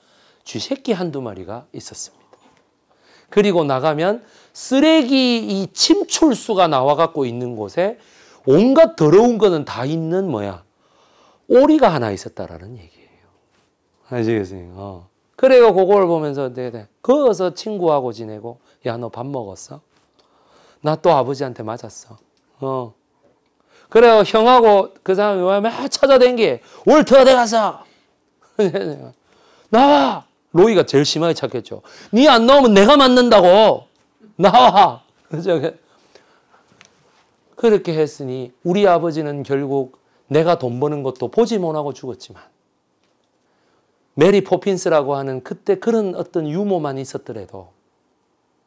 쥐새끼 한두 마리가 있었습니다. 그리고 나가면 쓰레기 이 침출수가 나와 갖고 있는 곳에 온갖 더러운 거는 다 있는 뭐야 오리가 하나 있었다라는 얘기예요. 아시겠어요? 어. 그래요 그걸 보면서 네네 네. 거기서 친구하고 지내고 야, 너 밥 먹었어? 나 또 아버지한테 맞았어. 어. 그래요. 형하고 그 사람이 막 찾아댕기. 월터 어디 가서? 나와! 로이가 제일 심하게 찾겠죠. 니 안 나오면 내가 맞는다고! 나와! 그렇게 했으니 우리 아버지는 결국 내가 돈 버는 것도 보지 못하고 죽었지만 메리 포핀스라고 하는 그때 그런 어떤 유머만 있었더라도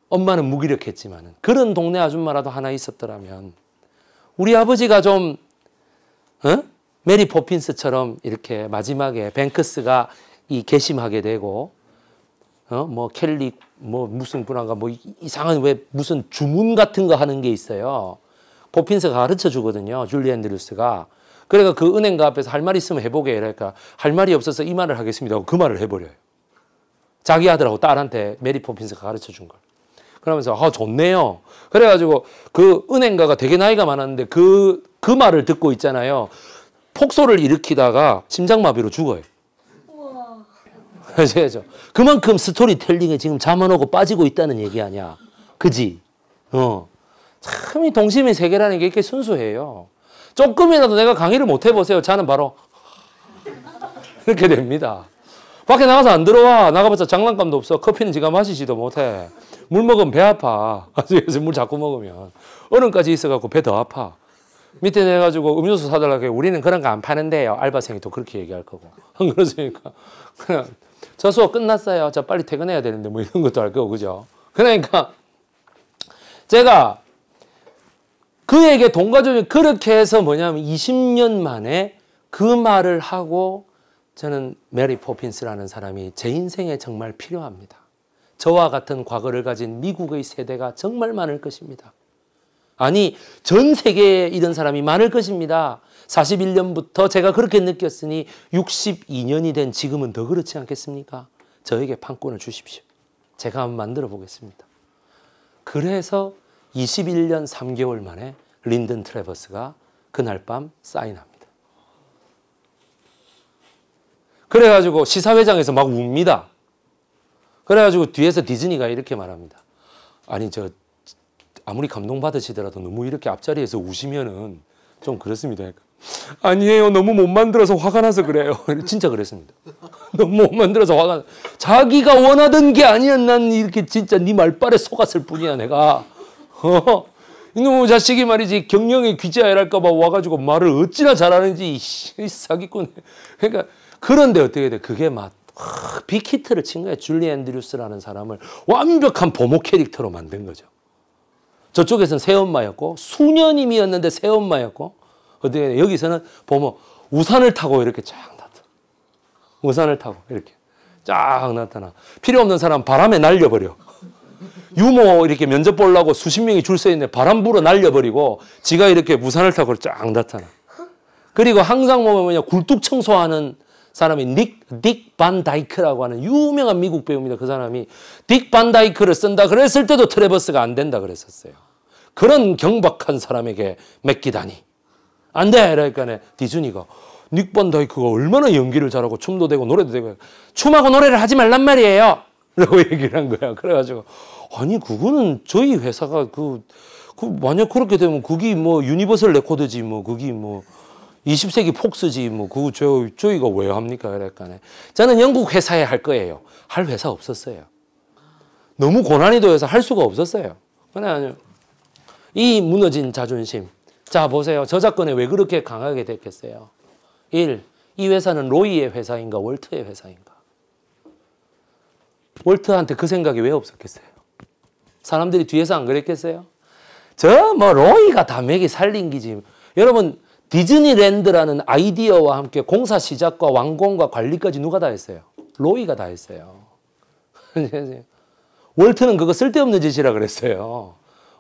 엄마는 무기력했지만 그런 동네 아줌마라도 하나 있었더라면 우리 아버지가 좀 어? 메리 포핀스처럼 이렇게 마지막에 뱅크스가 이 개심하게 되고 어? 뭐 켈리 뭐 무슨 분화가 뭐 이상한 왜 무슨 주문 같은 거 하는 게 있어요. 포핀스가 가르쳐 주거든요. 줄리안 드루스가. 그래가 그 은행가 앞에서 할 말 있으면 해보게 이러니까 할 말이 없어서 이 말을 하겠습니다 하고 그 말을 해버려요. 자기 아들하고 딸한테 메리 포핀스가 가르쳐 준 걸. 그러면서 아 좋네요. 그래가지고 그 은행가가 되게 나이가 많았는데 그그 그 말을 듣고 있잖아요. 폭소를 일으키다가 심장마비로 죽어요. 아시죠? 그만큼 스토리텔링에 지금 잠안오고 빠지고 있다는 얘기 아니야. 그지? 어. 참이 동심의 세계라는 게 이렇게 순수해요. 조금이라도 내가 강의를 못 해보세요. 자는 바로 이렇게 됩니다. 밖에 나가서 안 들어와. 나가봤자 장난감도 없어. 커피는 지가 마시지도 못해. 물 먹으면 배 아파. 아시겠물 자꾸 먹으면. 어른까지 있어갖고 배 더 아파. 밑에 내가지고 음료수 사달라고 우리는 그런 거 안 파는데요. 알바생이 또 그렇게 얘기할 거고. 안 그러니까. 그냥 저 수업 끝났어요. 저 빨리 퇴근해야 되는데 뭐 이런 것도 할 거고. 그죠? 그러니까 제가 그에게 돈 가져오면 그렇게 해서 뭐냐면 20년 만에 그 말을 하고 저는 메리 포핀스라는 사람이 제 인생에 정말 필요합니다. 저와 같은 과거를 가진 미국의 세대가 정말 많을 것입니다. 아니, 전 세계에 이런 사람이 많을 것입니다. 41년부터 제가 그렇게 느꼈으니 62년이 된 지금은 더 그렇지 않겠습니까? 저에게 판권을 주십시오. 제가 한번 만들어 보겠습니다. 그래서 21년 3개월 만에 린든 트래버스가 그날 밤 사인합니다. 그래가지고 시사회장에서 막 웁니다. 그래가지고 뒤에서 디즈니가 이렇게 말합니다. 아니 저 아무리 감동받으시더라도 너무 이렇게 앞자리에서 우시면은 좀 그렇습니다. 아니에요. 너무 못 만들어서 화가 나서 그래요. 진짜 그랬습니다. 너무 못 만들어서 화가 나. 자기가 원하던 게 아니야. 난 이렇게 진짜 네 말빨에 속았을 뿐이야 내가. 어? 이놈의 자식이 말이지 경영에 귀재할까봐 지 와가지고 말을 어찌나 잘하는지 이 사기꾼. 그러니까 그런데 어떻게 돼? 그게 맛. 빅히트를 친 거예요. 줄리 앤드류스라는 사람을 완벽한 보모 캐릭터로 만든 거죠. 저쪽에서는 새엄마였고 수녀님이었는데 새엄마였고 어떻게 여기서는 보모 우산을 타고 이렇게 쫙 나타. 우산을 타고 이렇게 쫙 나타나. 필요 없는 사람 바람에 날려버려. 유모 이렇게 면접 보려고 수십 명이 줄 서 있는데 바람 불어 날려버리고 지가 이렇게 우산을 타고 쫙 나타나. 그리고 항상 보면 굴뚝 청소하는 사람이 닉, 딕 반다이크라고 하는 유명한 미국 배우입니다. 그 사람이 닉 반다이크를 쓴다 그랬을 때도 트레버스가 안 된다 그랬었어요. 그런 경박한 사람에게 맡기다니. 안 돼! 이러니까 네 디즈니가 닉 반다이크가 얼마나 연기를 잘하고 춤도 되고 노래도 되고 춤하고 노래를 하지 말란 말이에요. 라고 얘기를 한 거야. 그래가지고 아니 그거는 저희 회사가 그, 그 만약 그렇게 되면 그게 뭐 유니버설 레코드지 뭐 그게 뭐 20세기 폭스지 뭐 그 저희가 왜 합니까 그랬까네. 저는 영국 회사에 할 거예요. 할 회사 없었어요. 너무 고난이 도해서 할 수가 없었어요. 그냥 이 무너진 자존심. 자 보세요. 저작권에 왜 그렇게 강하게 됐겠어요? 1. 이 회사는 로이의 회사인가 월트의 회사인가? 월트한테 그 생각이 왜 없었겠어요? 사람들이 뒤에서 안 그랬겠어요? 저 뭐 로이가 다 맥이 살린 기지. 여러분 디즈니랜드라는 아이디어와 함께 공사 시작과 완공과 관리까지 누가 다 했어요? 로이가 다 했어요. 월트는 그거 쓸데없는 짓이라 그랬어요.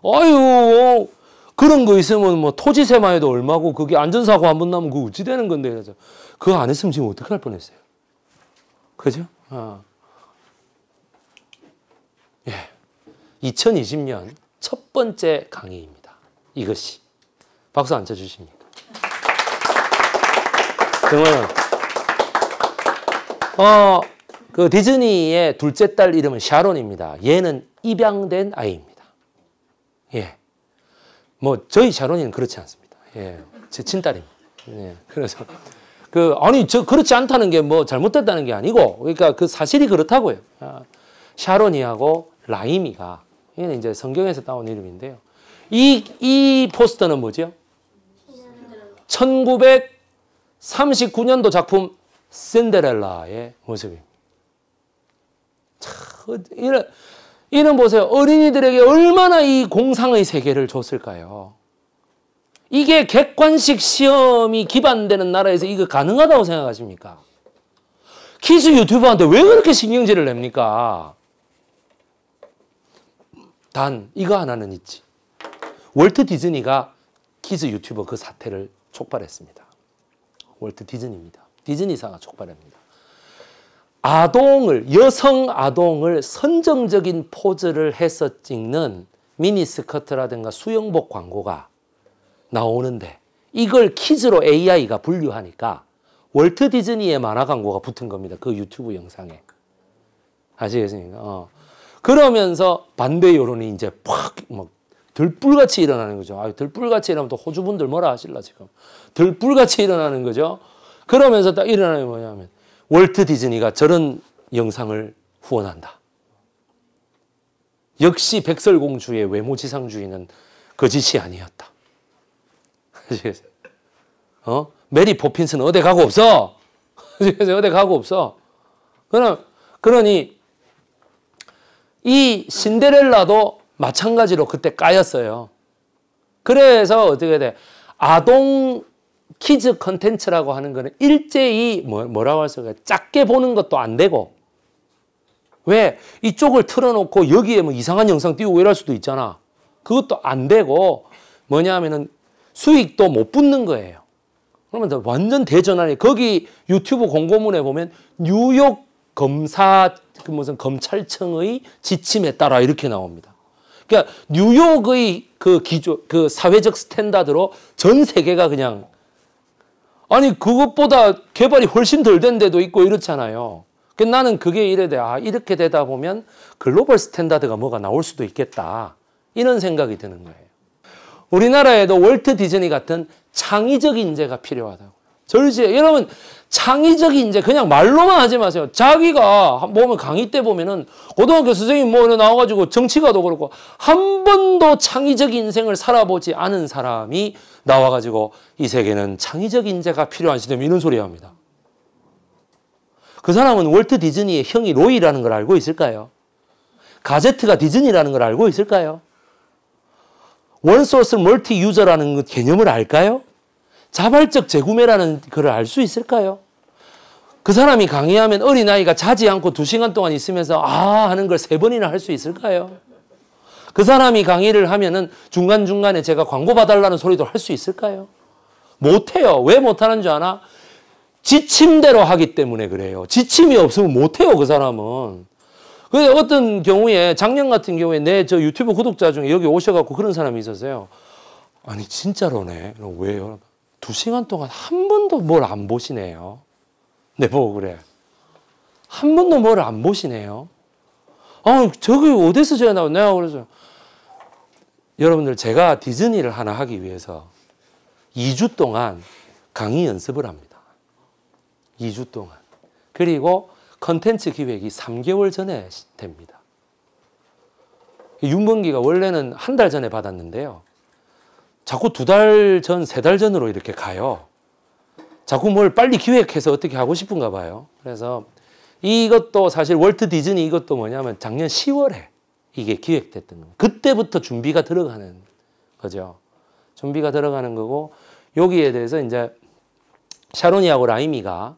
아유, 그런 거 있으면 뭐 토지세만 해도 얼마고 그게 안전사고 한 번 나면 그거 어찌 되는 건데. 그래서 그거 안 했으면 지금 어떻게 할 뻔했어요. 그죠? 어. 예. 2020년 첫 번째 강의입니다. 이것이. 박수 안 쳐주십니까? 정말. 어, 그 디즈니의 둘째 딸 이름은 샤론입니다. 얘는 입양된 아이입니다. 예. 뭐, 저희 샤론이는 그렇지 않습니다. 예. 제 친딸입니다. 예. 그래서, 그, 아니, 저 그렇지 않다는 게 뭐 잘못됐다는 게 아니고, 그러니까 그 사실이 그렇다고요. 아, 샤론이하고 라임이가, 얘는 이제 성경에서 따온 이름인데요. 이, 이 포스터는 뭐죠? 1900 39년도 작품 신데렐라의 모습입니다. 이런, 이는 보세요. 어린이들에게 얼마나 이 공상의 세계를 줬을까요? 이게 객관식 시험이 기반되는 나라에서 이거 가능하다고 생각하십니까? 키즈 유튜버한테 왜 그렇게 신경질을 냅니까? 단, 이거 하나는 있지. 월트 디즈니가 키즈 유튜버 그 사태를 촉발했습니다. 월트 디즈니입니다. 디즈니사가 촉발합니다. 아동을 여성 아동을 선정적인 포즈를 해서 찍는 미니스커트라든가 수영복 광고가 나오는데 이걸 키즈로 AI가 분류하니까 월트 디즈니의 만화 광고가 붙은 겁니다. 그 유튜브 영상에. 아시겠습니까? 어. 그러면서 반대 여론이 이제 팍막 들불같이 일어나는 거죠. 아, 들불같이 일어나면 또 호주분들 뭐라 하실라 지금. 들불같이 일어나는 거죠. 그러면서 딱 일어나는 뭐냐면 월트 디즈니가 저런 영상을 후원한다. 역시 백설공주의 외모지상주의는 거짓이 아니었다. 아시겠어요? 어? 메리 포핀스는 어디 가고 없어. 아시겠어요? 어디 가고 없어. 그럼 그러니 이 신데렐라도 마찬가지로 그때 까였어요. 그래서 어떻게 돼? 아동 키즈 컨텐츠라고 하는 거는 일제히 뭐, 뭐라고 할 수가 작게 보는 것도 안 되고 왜 이쪽을 틀어놓고 여기에 뭐 이상한 영상 띄우고 이럴 수도 있잖아. 그것도 안 되고 뭐냐면은 수익도 못 붙는 거예요. 그러면 완전 대전환이 거기 유튜브 공고문에 보면 뉴욕 검사 그 무슨 검찰청의 지침에 따라 이렇게 나옵니다. 그러니까 뉴욕의 그 기조, 그 사회적 스탠다드로 전 세계가 그냥 아니 그것보다 개발이 훨씬 덜 된 데도 있고 이렇잖아요. 그러니까 나는 그게 이래 돼. 아 이렇게 되다 보면 글로벌 스탠다드가 뭐가 나올 수도 있겠다. 이런 생각이 드는 거예요. 우리나라에도 월트 디즈니 같은 창의적 인재가 필요하다고. 절제. 여러분, 창의적인 인재, 그냥 말로만 하지 마세요. 자기가 보면 강의 때 보면은 고등학교 선생님 뭐 나와가지고 정치가도 그렇고 한 번도 창의적인 인생을 살아보지 않은 사람이 나와가지고 이 세계는 창의적 인재가 필요한 시대 이런 소리 합니다. 그 사람은 월트 디즈니의 형이 로이라는 걸 알고 있을까요? 가제트가 디즈니라는 걸 알고 있을까요? 원소스 멀티 유저라는 그 개념을 알까요? 자발적 재구매라는 글을 알수 있을까요? 그 사람이 강의하면 어린아이가 자지 않고 두시간 동안 있으면서 아 하는 걸 세 번이나 할 수 있을까요? 그 사람이 강의를 하면은 중간중간에 제가 광고 봐달라는 소리도 할 수 있을까요? 못해요. 왜 못하는 줄 아나? 지침대로 하기 때문에 그래요. 지침이 없으면 못해요, 그 사람은. 근데 어떤 경우에, 작년 같은 경우에 내 저 유튜브 구독자 중에 여기 오셔갖고 그런 사람이 있었어요. 아니, 진짜로네. 왜요? 두 시간 동안 한 번도 뭘 안 보시네요. 내 네, 보고 그래. 한 번도 뭘 안 보시네요. 아, 저기 어디서 제가 나온 내가 그래서 여러분들 제가 디즈니를 하나 하기 위해서 2주 동안 강의 연습을 합니다. 2주 동안. 그리고 컨텐츠 기획이 3개월 전에 됩니다. 윤범기가 원래는 한 달 전에 받았는데요. 자꾸 두 달 전, 세 달 전으로 이렇게 가요. 자꾸 뭘 빨리 기획해서 어떻게 하고 싶은가 봐요. 그래서 이것도 사실 월트 디즈니 이것도 뭐냐면 작년 10월에 이게 기획됐던 거예요. 그때부터 준비가 들어가는 거죠. 준비가 들어가는 거고 여기에 대해서 이제 샤론이하고 라이미가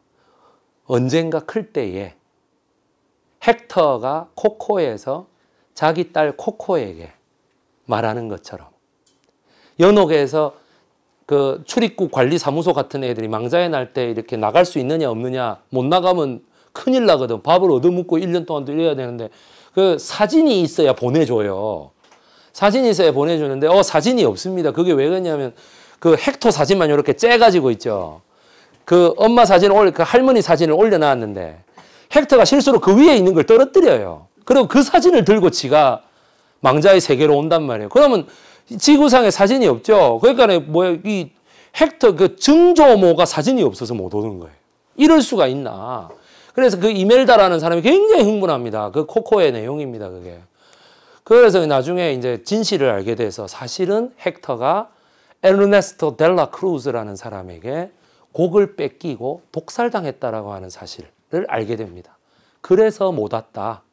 언젠가 클 때에 헥터가 코코에서 자기 딸 코코에게 말하는 것처럼 연옥에서 그 출입국 관리사무소 같은 애들이 망자에 날 때 이렇게 나갈 수 있느냐 없느냐 못 나가면 큰일 나거든. 밥을 얻어먹고 1년 동안도 일해야 되는데 그 사진이 있어야 보내줘요. 사진이 있어야 보내주는데 어 사진이 없습니다. 그게 왜 그러냐면 그 헥토 사진만 이렇게 째가지고 있죠. 그 엄마 사진을 올려 그 할머니 사진을 올려놨는데 헥터가 실수로 그 위에 있는 걸 떨어뜨려요. 그리고 그 사진을 들고 지가 망자의 세계로 온단 말이에요. 그러면 지구상에 사진이 없죠. 그러니까 네, 뭐야 이 헥터 그 증조모가 사진이 없어서 못 오는 거예요. 이럴 수가 있나? 그래서 그 이멜다라는 사람이 굉장히 흥분합니다. 그 코코의 내용입니다. 그게. 그래서 나중에 이제 진실을 알게 돼서 사실은 헥터가 에르네스토 델라 크루즈라는 사람에게 곡을 뺏기고 독살당했다라고 하는 사실을 알게 됩니다. 그래서 못 왔다.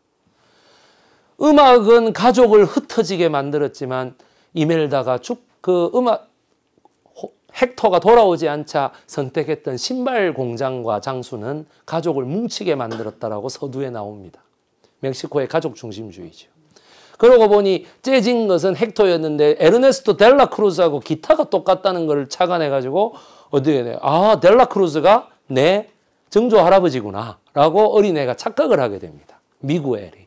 음악은 가족을 흩어지게 만들었지만 이멜다가 죽 그 음악 헥터가 돌아오지 않자 선택했던 신발 공장과 장수는 가족을 뭉치게 만들었다라고 서두에 나옵니다. 멕시코의 가족 중심주의죠. 그러고 보니 째진 것은 헥터였는데 에르네스토 델라크루즈하고 기타가 똑같다는 걸 착안해가지고 어떻게 돼요? 아 델라크루즈가 내정조 할아버지구나 라고 어린애가 착각을 하게 됩니다. 미구엘이.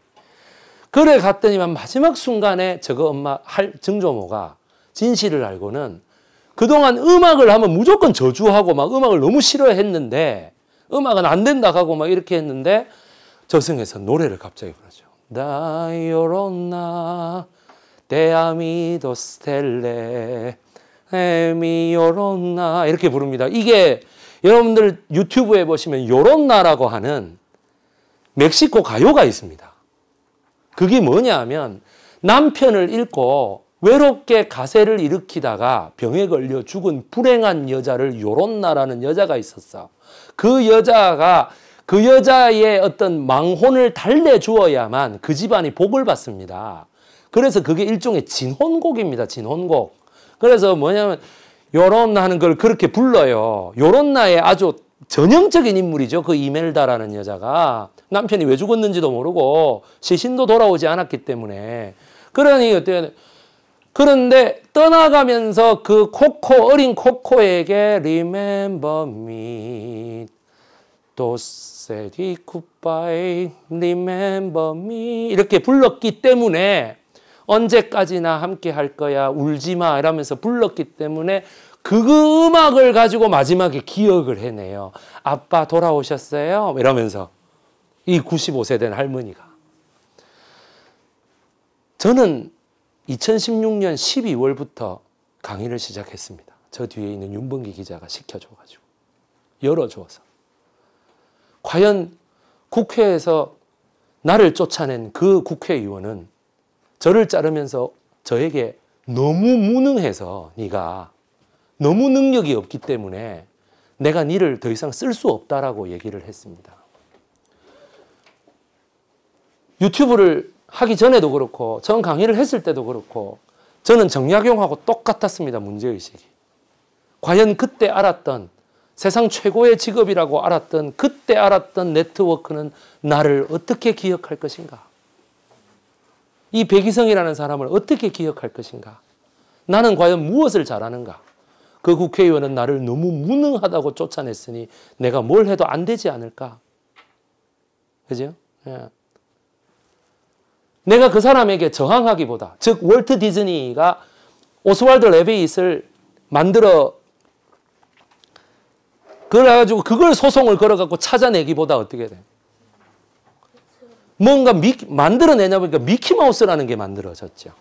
그래 갔더니만 마지막 순간에 저거 엄마 할 증조모가 진실을 알고는 그동안 음악을 하면 무조건 저주하고 막 음악을 너무 싫어했는데 음악은 안 된다 하고 막 이렇게 했는데 저승에서 노래를 갑자기 부르죠. 다이로나 데아미도 스텔레 에미요로나 이렇게 부릅니다. 이게 여러분들 유튜브에 보시면 요런나라고 하는 멕시코 가요가 있습니다. 그게 뭐냐면 하 남편을 잃고 외롭게 가세를 일으키다가 병에 걸려 죽은 불행한 여자를 요런나라는 여자가 있었어. 그 여자가 그 여자의 어떤 망혼을 달래 주어야만 그 집안이 복을 받습니다. 그래서 그게 일종의 진혼곡입니다. 진혼곡. 그래서 뭐냐면 요런나 하는 걸 그렇게 불러요. 요런나의 아주 전형적인 인물이죠. 그 이멜다라는 여자가 남편이 왜 죽었는지도 모르고 시신도 돌아오지 않았기 때문에 그러니 어때요 그런데 떠나가면서 그 코코 어린 코코에게 remember me don't say goodbye remember me 이렇게 불렀기 때문에 언제까지나 함께 할 거야 울지 마 이러면서 불렀기 때문에 그, 그 음악을 가지고 마지막에 기억을 해내요. 아빠 돌아오셨어요? 이러면서 이 95세 된 할머니가. 저는 2016년 12월부터 강의를 시작했습니다. 저 뒤에 있는 윤봉기 기자가 시켜줘가지고 열어줘서 과연 국회에서 나를 쫓아낸 그 국회의원은 저를 자르면서 저에게 너무 무능해서 네가 너무 능력이 없기 때문에 내가 니를 더 이상 쓸 수 없다라고 얘기를 했습니다. 유튜브를 하기 전에도 그렇고 전 강의를 했을 때도 그렇고 저는 정약용하고 똑같았습니다. 문제의식이. 과연 그때 알았던 세상 최고의 직업이라고 알았던 그때 알았던 네트워크는 나를 어떻게 기억할 것인가? 이 백이성이라는 사람을 어떻게 기억할 것인가? 나는 과연 무엇을 잘하는가? 그 국회의원은 나를 너무 무능하다고 쫓아냈으니 내가 뭘 해도 안 되지 않을까? 그죠? 예. 내가 그 사람에게 저항하기보다, 즉, 월트 디즈니가 오스왈드 레비잇을 만들어, 그래가지고 그걸 소송을 걸어갖고 찾아내기보다 어떻게 돼? 뭔가 미, 만들어내냐 보니까 미키마우스라는 게 만들어졌죠.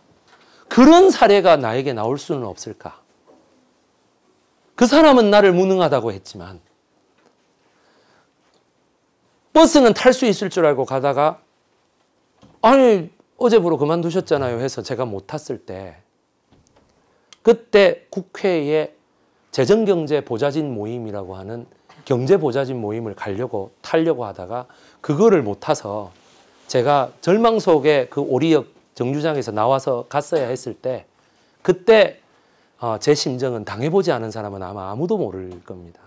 그런 사례가 나에게 나올 수는 없을까? 그 사람은 나를 무능하다고 했지만 버스는 탈 수 있을 줄 알고 가다가 아니 어제부로 그만두셨잖아요 해서 제가 못 탔을 때 그때 국회에 재정경제보좌진 모임이라고 하는 경제보좌진 모임을 가려고 타려고 하다가 그거를 못 타서 제가 절망 속에 그 오리역 정류장에서 나와서 갔어야 했을 때 그때 아, 제 심정은 당해보지 않은 사람은 아마 아무도 모를 겁니다.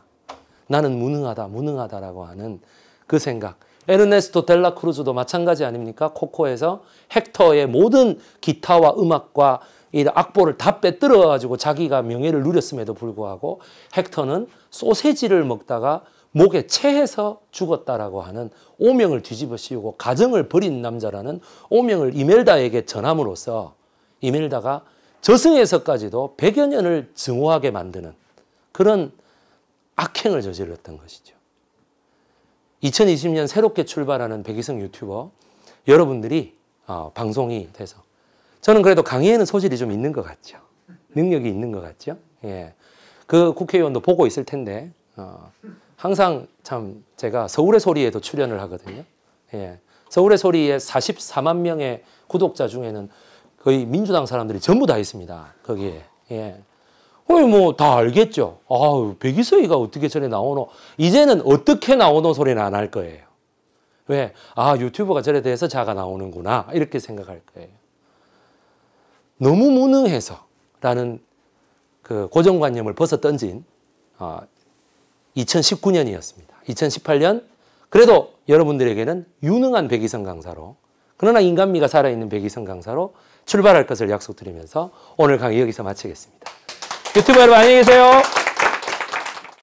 나는 무능하다, 무능하다라고 하는 그 생각. 에르네스토 델라크루즈도 마찬가지 아닙니까? 코코에서 헥터의 모든 기타와 음악과 이 악보를 다 빼뜨려 가지고 자기가 명예를 누렸음에도 불구하고 헥터는 소세지를 먹다가 목에 체해서 죽었다라고 하는 오명을 뒤집어 씌우고 가정을 버린 남자라는 오명을 이멜다에게 전함으로써 이멜다가 저승에서까지도 백여 년을 증오하게 만드는 그런 악행을 저질렀던 것이죠. 2020년 새롭게 출발하는 백이성 유튜버 여러분들이 어, 방송이 돼서 저는 그래도 강의에는 소질이 좀 있는 것 같죠. 능력이 있는 것 같죠. 예. 그 국회의원도 보고 있을 텐데 어, 항상 참 제가 서울의 소리에도 출연을 하거든요. 예. 서울의 소리에 44만 명의 구독자 중에는 거의 민주당 사람들이 전부 다 있습니다. 거기에. 예. 뭐다 알겠죠. 아유, 백이서이가 어떻게 저래 나오노. 이제는 어떻게 나오노 소리는 안 할 거예요. 왜? 아, 유튜버가 저래 돼서 자가 나오는구나. 이렇게 생각할 거예요. 너무 무능해서 라는 그 고정관념을 벗어 던진 2019년이었습니다. 아, 2018년 그래도 여러분들에게는 유능한 백이성 강사로 그러나 인간미가 살아있는 백이성 강사로 출발할 것을 약속드리면서 오늘 강의 여기서 마치겠습니다. 유튜브 여러분 안녕히 계세요.